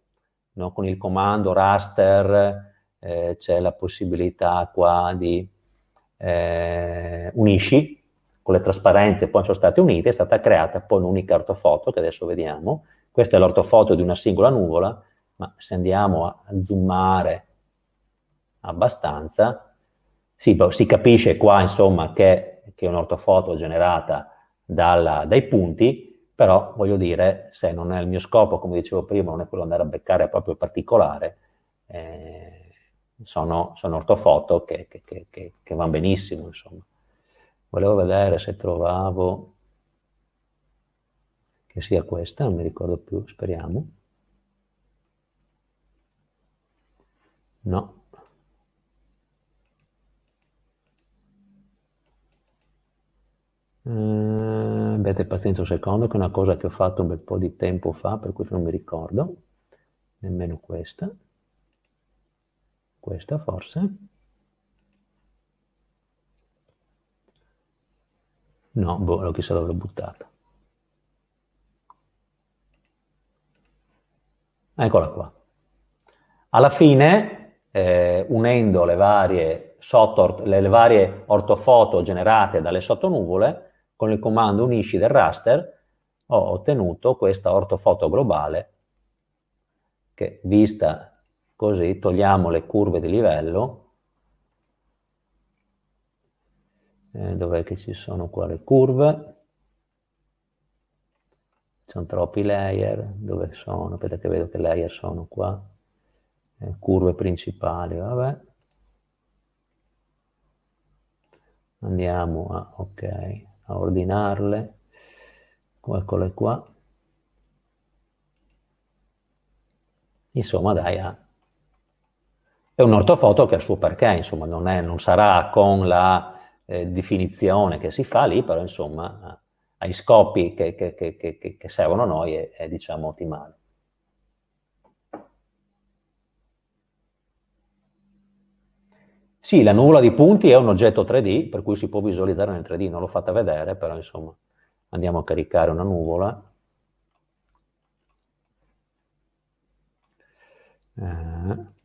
no? con il comando raster, eh, c'è la possibilità qua di eh, unisci, con le trasparenze poi sono state unite, è stata creata poi un'unica ortofoto che adesso vediamo. Questa è l'ortofoto di una singola nuvola, ma se andiamo a zoomare abbastanza, sì, boh, si capisce qua insomma che, che è un'ortofoto generata dalla, dai punti, però voglio dire, se non è il mio scopo, come dicevo prima, non è quello andare a beccare proprio il particolare, eh, sono, sono ortofoto che, che, che, che vanno benissimo, insomma volevo vedere se trovavo che sia questa, non mi ricordo più, speriamo. No. Eh, abbiate pazienza un secondo, che è una cosa che ho fatto un bel po' di tempo fa, per cui non mi ricordo, nemmeno questa. Questa forse. No, boh, chissà dove l'ho buttata. Eccola qua. Alla fine, eh, unendo le varie, sotto, le, le varie ortofoto generate dalle sottonuvole, con il comando unisci del raster, ho ottenuto questa ortofoto globale che vista così togliamo le curve di livello eh, dov'è che ci sono qua le curve, ci sono troppi layer, dove sono, aspetta che vedo che layer sono qua, eh, curve principali, vabbè, andiamo a, ok, a ordinarle, eccole qua, insomma dai, ah. è un ortofoto che ha il suo perché, insomma non, è, non sarà con la eh, definizione che si fa lì, però insomma ai scopi che, che, che, che servono a noi è, è diciamo ottimale. Sì, la nuvola di punti è un oggetto 3D, per cui si può visualizzare nel 3D, non l'ho fatta vedere, però insomma andiamo a caricare una nuvola. Eh.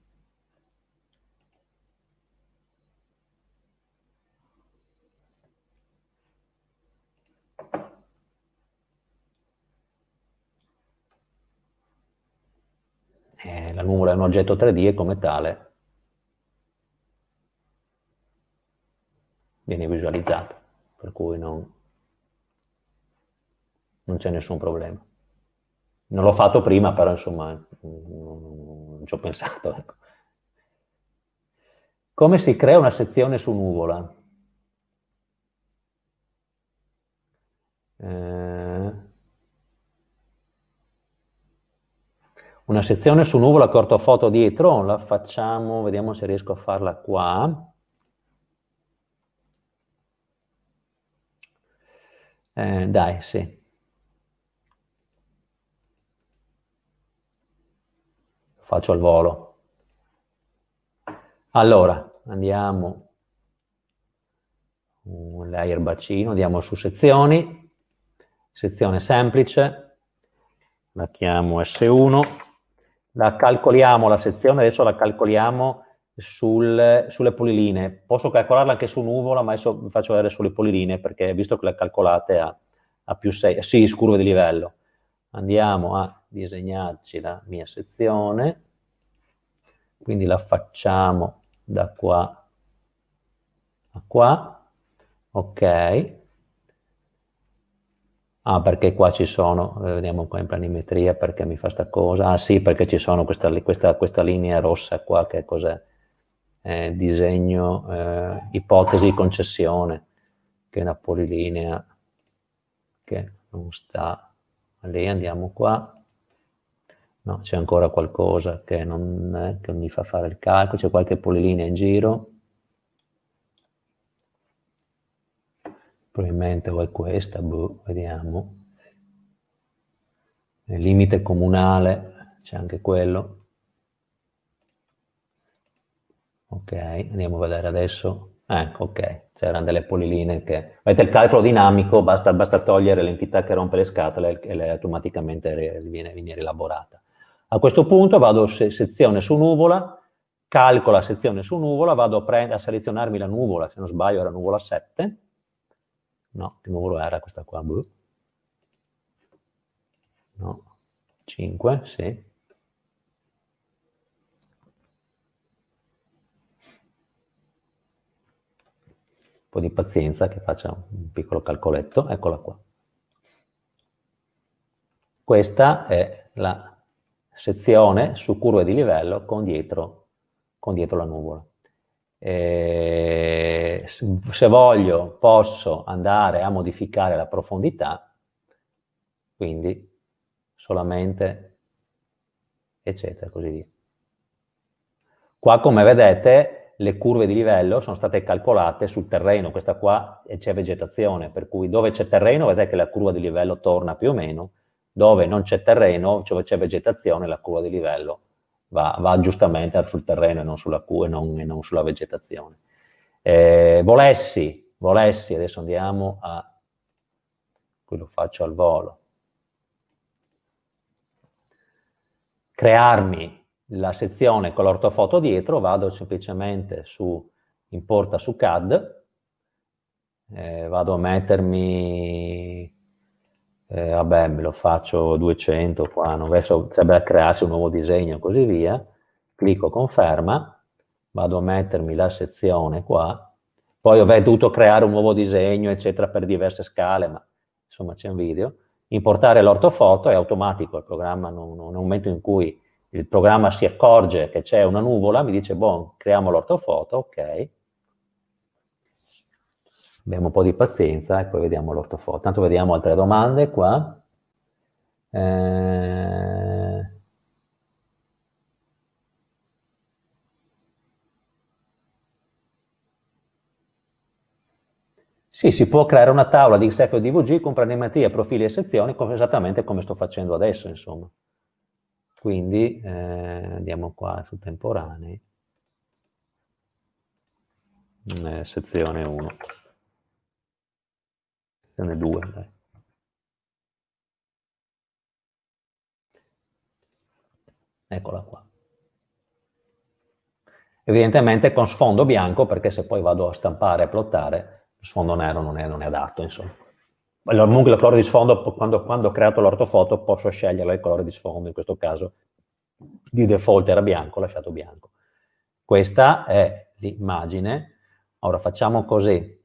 eh, la nuvola è un oggetto 3D e come tale viene visualizzata, per cui non, non c'è nessun problema. Non l'ho fatto prima, però insomma non ci ho pensato. Ecco. Come si crea una sezione su nuvola? Eh, una sezione su nuvola corto foto dietro, la facciamo, vediamo se riesco a farla qua. Eh, dai, sì. Faccio al volo. Allora, andiamo un uh, layer bacino, andiamo su sezioni, sezione semplice, la chiamo S1, la calcoliamo, la sezione adesso la calcoliamo sul, sulle poliline. Posso calcolarla anche su nuvola, ma adesso vi faccio vedere sulle poliline, perché visto che la calcolate a, a più 6, eh, sì, scuro di livello. Andiamo a disegnarci la mia sezione, quindi la facciamo da qua a qua, ok, ah perché qua ci sono, eh, vediamo qua in planimetria perché mi fa sta cosa, ah sì perché ci sono questa, questa, questa linea rossa qua che cos'è, eh, disegno, eh, ipotesi concessione, che è una polilinea che non sta lì, andiamo qua, no c'è ancora qualcosa che non, eh, che non mi fa fare il calcolo, c'è qualche polilinea in giro, probabilmente o è questa, boh, vediamo. Il limite comunale, c'è anche quello. Ok, andiamo a vedere adesso. Ecco, ok, c'erano delle poliline che... Avete il calcolo dinamico, basta, basta togliere l'entità che rompe le scatole e le automaticamente viene, viene rielaborata. A questo punto vado se, sezione su nuvola, calcola sezione su nuvola, vado a, a selezionarmi la nuvola, se non sbaglio era nuvola 7, No, che nuovo era questa qua, boh. No, 5, sì. Un po' di pazienza che faccia un piccolo calcoletto, eccola qua. Questa è la sezione su curve di livello con dietro, con dietro la nuvola eh, se voglio posso andare a modificare la profondità, quindi solamente eccetera, così via. Qua come vedete le curve di livello sono state calcolate sul terreno, questa qua eh, c'è vegetazione, per cui dove c'è terreno vedete che la curva di livello torna più o meno, dove non c'è terreno, cioè c'è vegetazione, la curva di livello va, va giustamente sul terreno e non sulla, e non, e non sulla vegetazione. Eh, volessi, volessi, adesso andiamo a, qui lo faccio al volo, crearmi la sezione con l'ortofoto dietro, vado semplicemente su importa su CAD, eh, vado a mettermi eh, vabbè, me lo faccio 200 qua, non verso, serve da crearsi un nuovo disegno e così via, clicco conferma, vado a mettermi la sezione qua, poi ho dovuto creare un nuovo disegno, eccetera, per diverse scale, ma insomma c'è un video, importare l'ortofoto è automatico, il programma non, non, nel momento in cui il programma si accorge che c'è una nuvola, mi dice, boh, creiamo l'ortofoto, ok, Abbiamo un po' di pazienza e poi vediamo l'ortofo. Tanto vediamo altre domande qua. Eh... Sì, si può creare una tavola di XF o DVG con pranimetria, profili e sezioni, esattamente come sto facendo adesso, insomma. Quindi eh, andiamo qua su temporanei, eh, sezione 1 sezione 2. Eccola qua. Evidentemente con sfondo bianco, perché se poi vado a stampare e plottare, lo sfondo nero non è, non è adatto, insomma. comunque il colore di sfondo, quando, quando ho creato l'ortofoto, posso scegliere il colore di sfondo, in questo caso di default era bianco, ho lasciato bianco. Questa è l'immagine. Ora facciamo così,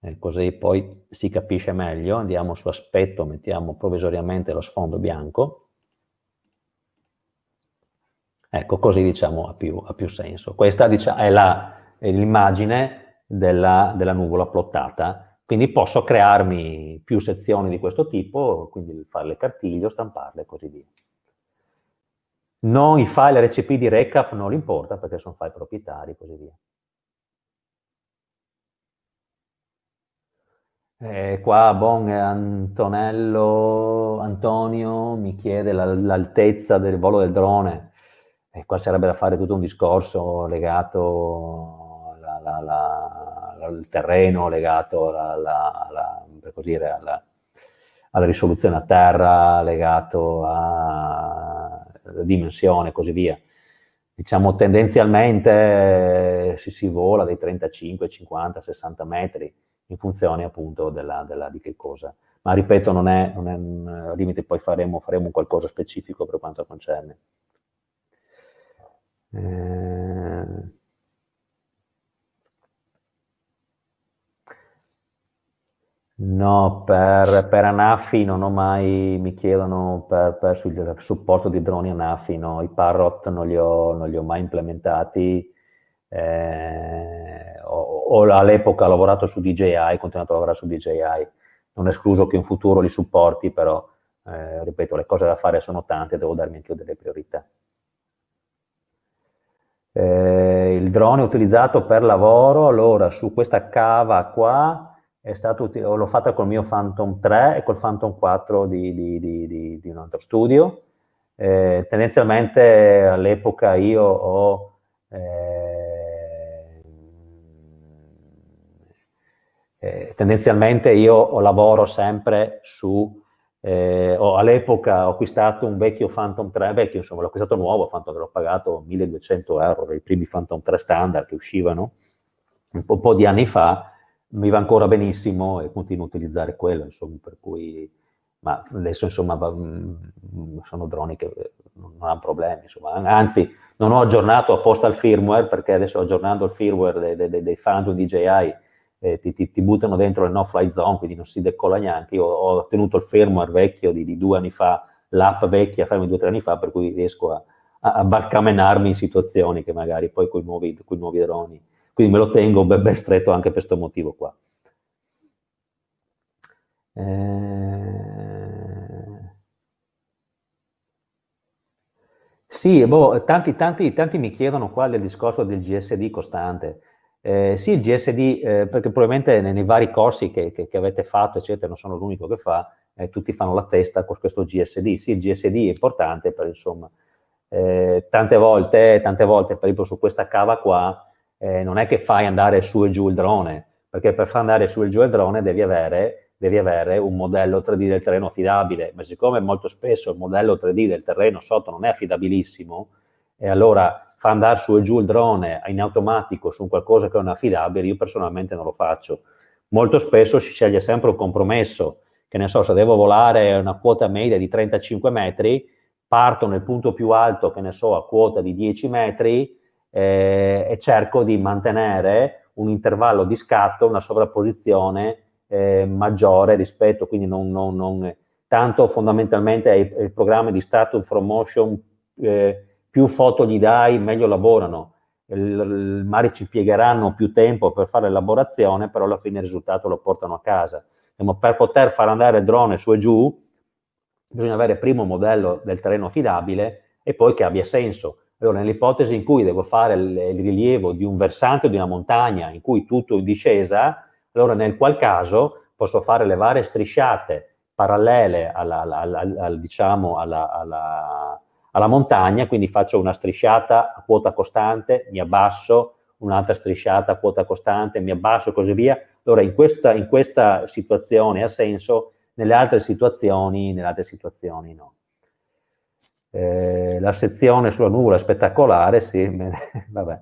eh, così poi si capisce meglio, andiamo su aspetto, mettiamo provvisoriamente lo sfondo bianco, ecco così diciamo ha più, ha più senso. Questa diciamo, è l'immagine della, della, nuvola plottata, quindi posso crearmi più sezioni di questo tipo, quindi farle cartiglio, stamparle e così via. Non i file RCP di recap non li importa perché sono file proprietari e così via. Eh, qua Bon Antonello, Antonio mi chiede la, l'altezza del volo del drone e eh, qua sarebbe da fare tutto un discorso legato al terreno, legato alla, per dire, alla, alla risoluzione a terra, legato alla dimensione e così via. Diciamo tendenzialmente eh, si, si vola dai 35, 50, 60 metri in funzione appunto della, della, di che cosa. Ma ripeto, non è, non è un eh, limite, poi faremo, faremo qualcosa specifico per quanto concerne. Eh... No, per, per, Anafi non ho mai, mi chiedono per, per sul supporto di droni Anafi, no, i Parrot non li ho, non li ho mai implementati, eh, ho, all'epoca lavorato su DJI, continuato a lavorare su DJI, non escluso che in futuro li supporti, però eh, ripeto, le cose da fare sono tante, devo darmi anche io delle priorità. Eh, il drone utilizzato per lavoro, allora su questa cava qua stato, l'ho fatta col mio Phantom 3 e col Phantom 4 di, di, di, di un altro studio. Eh, tendenzialmente all'epoca io ho eh, eh, tendenzialmente io lavoro sempre su, eh, ho, all'epoca ho acquistato un vecchio Phantom 3, vecchio insomma l'ho acquistato nuovo, Phantom l'ho pagato 1200 euro, dei primi Phantom 3 standard che uscivano un po', un po di anni fa, mi va ancora benissimo e continuo a utilizzare quello, insomma, per cui ma adesso insomma mm, sono droni che eh, non hanno problemi, insomma. anzi non ho aggiornato apposta il firmware perché adesso aggiornando il firmware dei, dei, dei Phantom DJI eh, ti, ti, ti, buttano dentro le no-fly zone, quindi non si decolla neanche. Io ho tenuto il firmware vecchio di, di due anni fa, l'app vecchia fermi due o tre anni fa, per cui riesco a, a, a barcamenarmi in situazioni che magari poi con i nuovi, nuovi droni. Quindi me lo tengo ben, ben stretto anche per questo motivo qua. Eh... Sì, boh, tanti, tanti, tanti mi chiedono qua del discorso del GSD costante. Eh, sì, il GSD, eh, perché probabilmente nei, nei vari corsi che, che, che, avete fatto, eccetera, non sono l'unico che fa, eh, tutti fanno la testa con questo GSD. Sì, il GSD è importante, per insomma, eh, tante volte, tante volte, per esempio su questa cava qua, eh, non è che fai andare su e giù il drone, perché per far andare su e giù il drone devi avere, devi avere un modello 3D del terreno affidabile, ma siccome molto spesso il modello 3D del terreno sotto non è affidabilissimo, e allora fa andare su e giù il drone in automatico su qualcosa che non è affidabile, io personalmente non lo faccio. Molto spesso si sceglie sempre un compromesso, che ne so, se devo volare una quota media di 35 metri, parto nel punto più alto, che ne so, a quota di 10 metri eh, e cerco di mantenere un intervallo di scatto, una sovrapposizione eh, maggiore rispetto, quindi non, non, non tanto fondamentalmente ai, ai, programmi di status from motion eh, più foto gli dai, meglio lavorano. Il, mare ci piegheranno più tempo per fare l'elaborazione, però alla fine il risultato lo portano a casa. Diciamo, per poter far andare il drone su e giù, bisogna avere prima un modello del terreno affidabile e poi che abbia senso. Allora, nell'ipotesi in cui devo fare il, il rilievo di un versante o di una montagna in cui tutto è discesa, allora nel qual caso posso fare le varie strisciate parallele alla, alla, alla, alla diciamo, alla, alla montagna, quindi faccio una strisciata a quota costante, mi abbasso, un'altra strisciata a quota costante, mi abbasso e così via. Allora in questa, in questa situazione ha senso, nelle altre situazioni, nelle altre situazioni no. Eh, la sezione sulla nuvola è spettacolare, sì, <laughs> vabbè.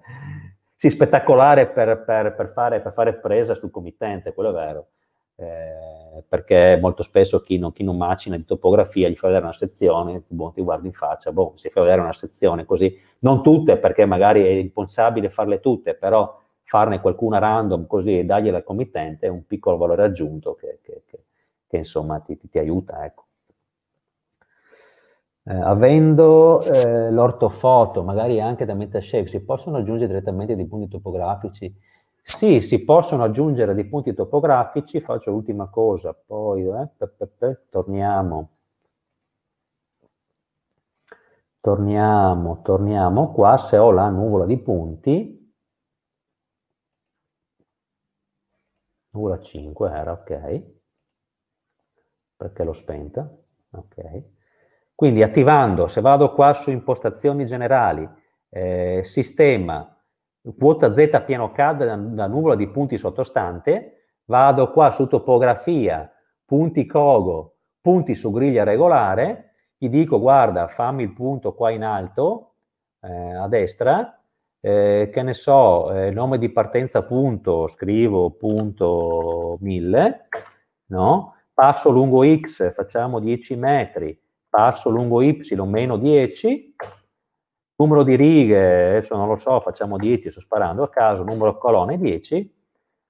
sì spettacolare per, per, per, fare, per fare presa sul committente, quello è vero eh, perché molto spesso chi non, chi non, macina di topografia gli fa vedere una sezione, boh, ti guardi in faccia, boh, si fa vedere una sezione così, non tutte perché magari è impensabile farle tutte, però farne qualcuna random così e dargliela al committente è un piccolo valore aggiunto che, che, che, che insomma ti, ti, ti aiuta, ecco. Eh, avendo eh, l'ortofoto, magari anche da Metashape, si possono aggiungere direttamente dei punti topografici sì, si possono aggiungere dei punti topografici, faccio l'ultima cosa, poi eh, pe, pe, pe, torniamo. Torniamo, torniamo qua, se ho la nuvola di punti, nuvola 5 era, ok, perché l'ho spenta, ok. Quindi attivando, se vado qua su impostazioni generali, eh, sistema, quota Z pieno CAD da, da nuvola di punti sottostante, vado qua su topografia, punti cogo, punti su griglia regolare, gli dico guarda fammi il punto qua in alto, eh, a destra, eh, che ne so, eh, nome di partenza punto, scrivo punto 1000, no? passo lungo x, facciamo 10 metri, passo lungo y, meno 10, numero di righe, adesso non lo so, facciamo 10, sto sparando a caso, numero di colonne 10,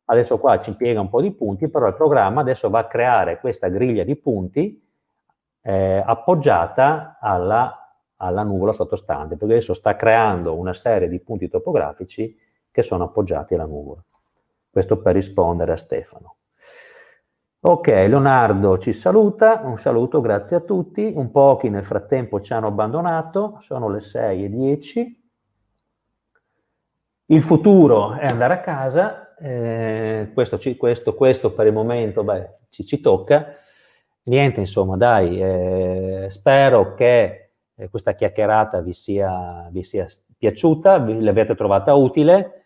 adesso qua ci impiega un po' di punti, però il programma adesso va a creare questa griglia di punti eh, appoggiata alla, alla nuvola sottostante, perché adesso sta creando una serie di punti topografici che sono appoggiati alla nuvola. Questo per rispondere a Stefano. Ok, Leonardo ci saluta, un saluto, grazie a tutti, un pochi nel frattempo ci hanno abbandonato, sono le 6 e 10. Il futuro è andare a casa, eh, questo, questo, questo, per il momento beh, ci, ci, tocca. Niente, insomma, dai, eh, spero che eh, questa chiacchierata vi sia, vi sia piaciuta, l'abbiate trovata utile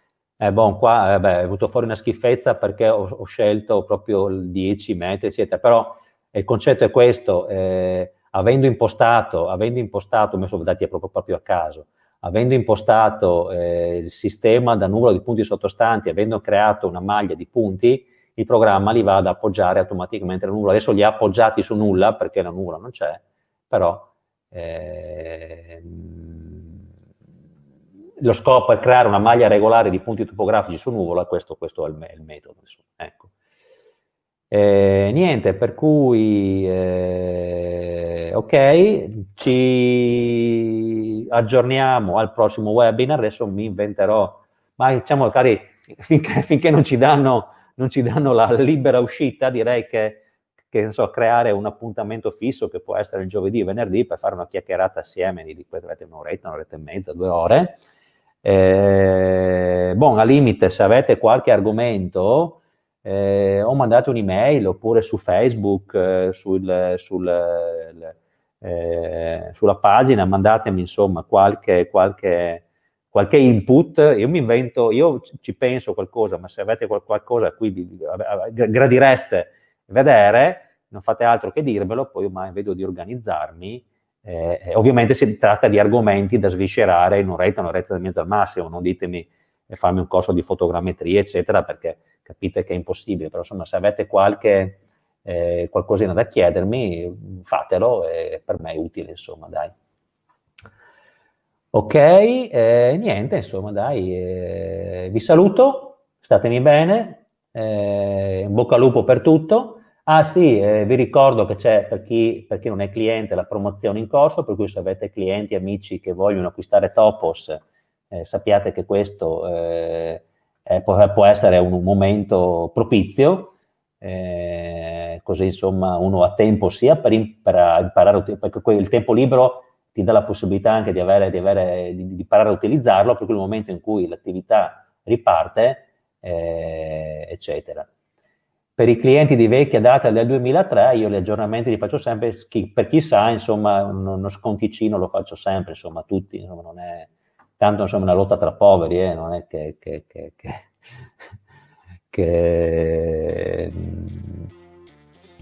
eh, bon, qua eh, è venuto fuori una schifezza perché ho, ho scelto proprio il 10 metri, eccetera, però il concetto è questo, eh, avendo impostato, avendo impostato, mi sono dati proprio, proprio a caso, avendo impostato eh, il sistema da numero di punti sottostanti, avendo creato una maglia di punti, il programma li va ad appoggiare automaticamente alla nulla. Adesso li ha appoggiati su nulla perché la nulla non c'è, però eh, lo scopo è creare una maglia regolare di punti topografici su nuvola, questo, questo è, il, è, il, metodo. Ecco. Eh, niente, per cui, eh, ok, ci aggiorniamo al prossimo webinar, adesso mi inventerò, ma diciamo cari, finché, finché non, ci danno, non, ci danno, la libera uscita, direi che, che so, creare un appuntamento fisso che può essere il giovedì o venerdì per fare una chiacchierata assieme di un'oretta, un'oretta e mezza, due ore, eh, bon, al limite, se avete qualche argomento, eh, o mandate un'email oppure su Facebook, eh, sul, sul, eh, sulla pagina, mandatemi insomma qualche, qualche, qualche, input. Io mi invento, io ci penso qualcosa, ma se avete qualcosa a cui gradireste vedere, non fate altro che dirmelo, poi ormai vedo di organizzarmi eh, eh, ovviamente si tratta di argomenti da sviscerare in un'oretta, un'oretta e mezza al massimo, non ditemi e eh, farmi un corso di fotogrammetria, eccetera, perché capite che è impossibile, però insomma se avete qualche eh, qualcosina da chiedermi, fatelo, eh, per me è utile, insomma, dai. Ok, eh, niente, insomma, dai, eh, vi saluto, statemi bene, in bocca al lupo per tutto Ah sì, eh, vi ricordo che c'è per chi, per chi, non è cliente la promozione in corso, per cui se avete clienti, amici che vogliono acquistare Topos, eh, sappiate che questo eh, è, può, essere un momento propizio, eh, così insomma uno ha tempo sia per, imparare, perché il tempo libero ti dà la possibilità anche di, avere, di, avere, di, di imparare a utilizzarlo, per cui il momento in cui l'attività riparte, eh, eccetera per i clienti di vecchia data del 2003 io gli aggiornamenti li faccio sempre, per chi sa, insomma, uno sconticino lo faccio sempre, insomma, tutti, insomma, non è tanto insomma, una lotta tra poveri, eh, non è che, che, che, che <laughs> mm,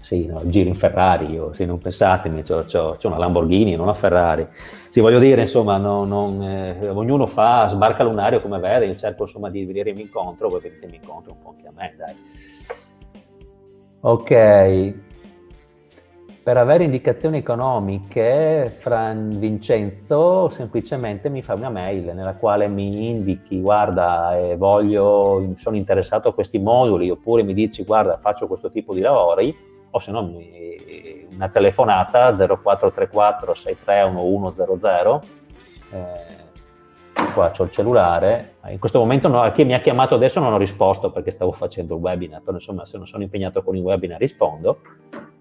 sì, no, giro in Ferrari, io, sì, non pensatemi, ho una Lamborghini, non una Ferrari. Sì, voglio dire, insomma, non, non, eh, ognuno fa, sbarca lunario come vede, io cerco insomma di venire in incontro, voi venite in incontro un po' anche a me, dai. Ok, per avere indicazioni economiche, Fran Vincenzo semplicemente mi fa una mail nella quale mi indichi, guarda, eh, voglio, sono interessato a questi moduli, oppure mi dici, guarda, faccio questo tipo di lavori, o se no una telefonata 0434 631100. Eh, qua ho il cellulare, in questo momento no, a chi mi ha chiamato adesso non ho risposto perché stavo facendo il webinar, però insomma se non sono impegnato con il webinar rispondo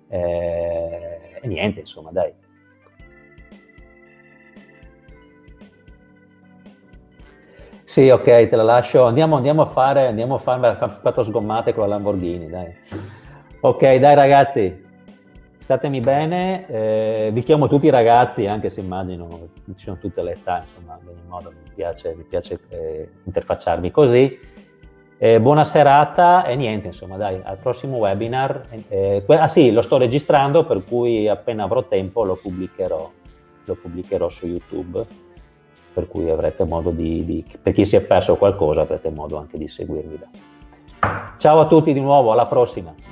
eh, e niente insomma dai. Sì, ok, te la lascio. Andiamo, andiamo a fare, andiamo a fare quattro sgommate con la Lamborghini, dai. Ok, dai ragazzi, statemi bene, eh, vi chiamo tutti ragazzi, anche se immagino ci sono tutte le età, insomma, in ogni modo mi piace, mi piace eh, interfacciarvi così. Eh, buona serata e niente, insomma, dai, al prossimo webinar. Eh, ah sì, lo sto registrando, per cui appena avrò tempo lo pubblicherò, lo pubblicherò su YouTube, per cui avrete modo di, di, per chi si è perso qualcosa, avrete modo anche di seguirmi. Da. Ciao a tutti di nuovo, alla prossima!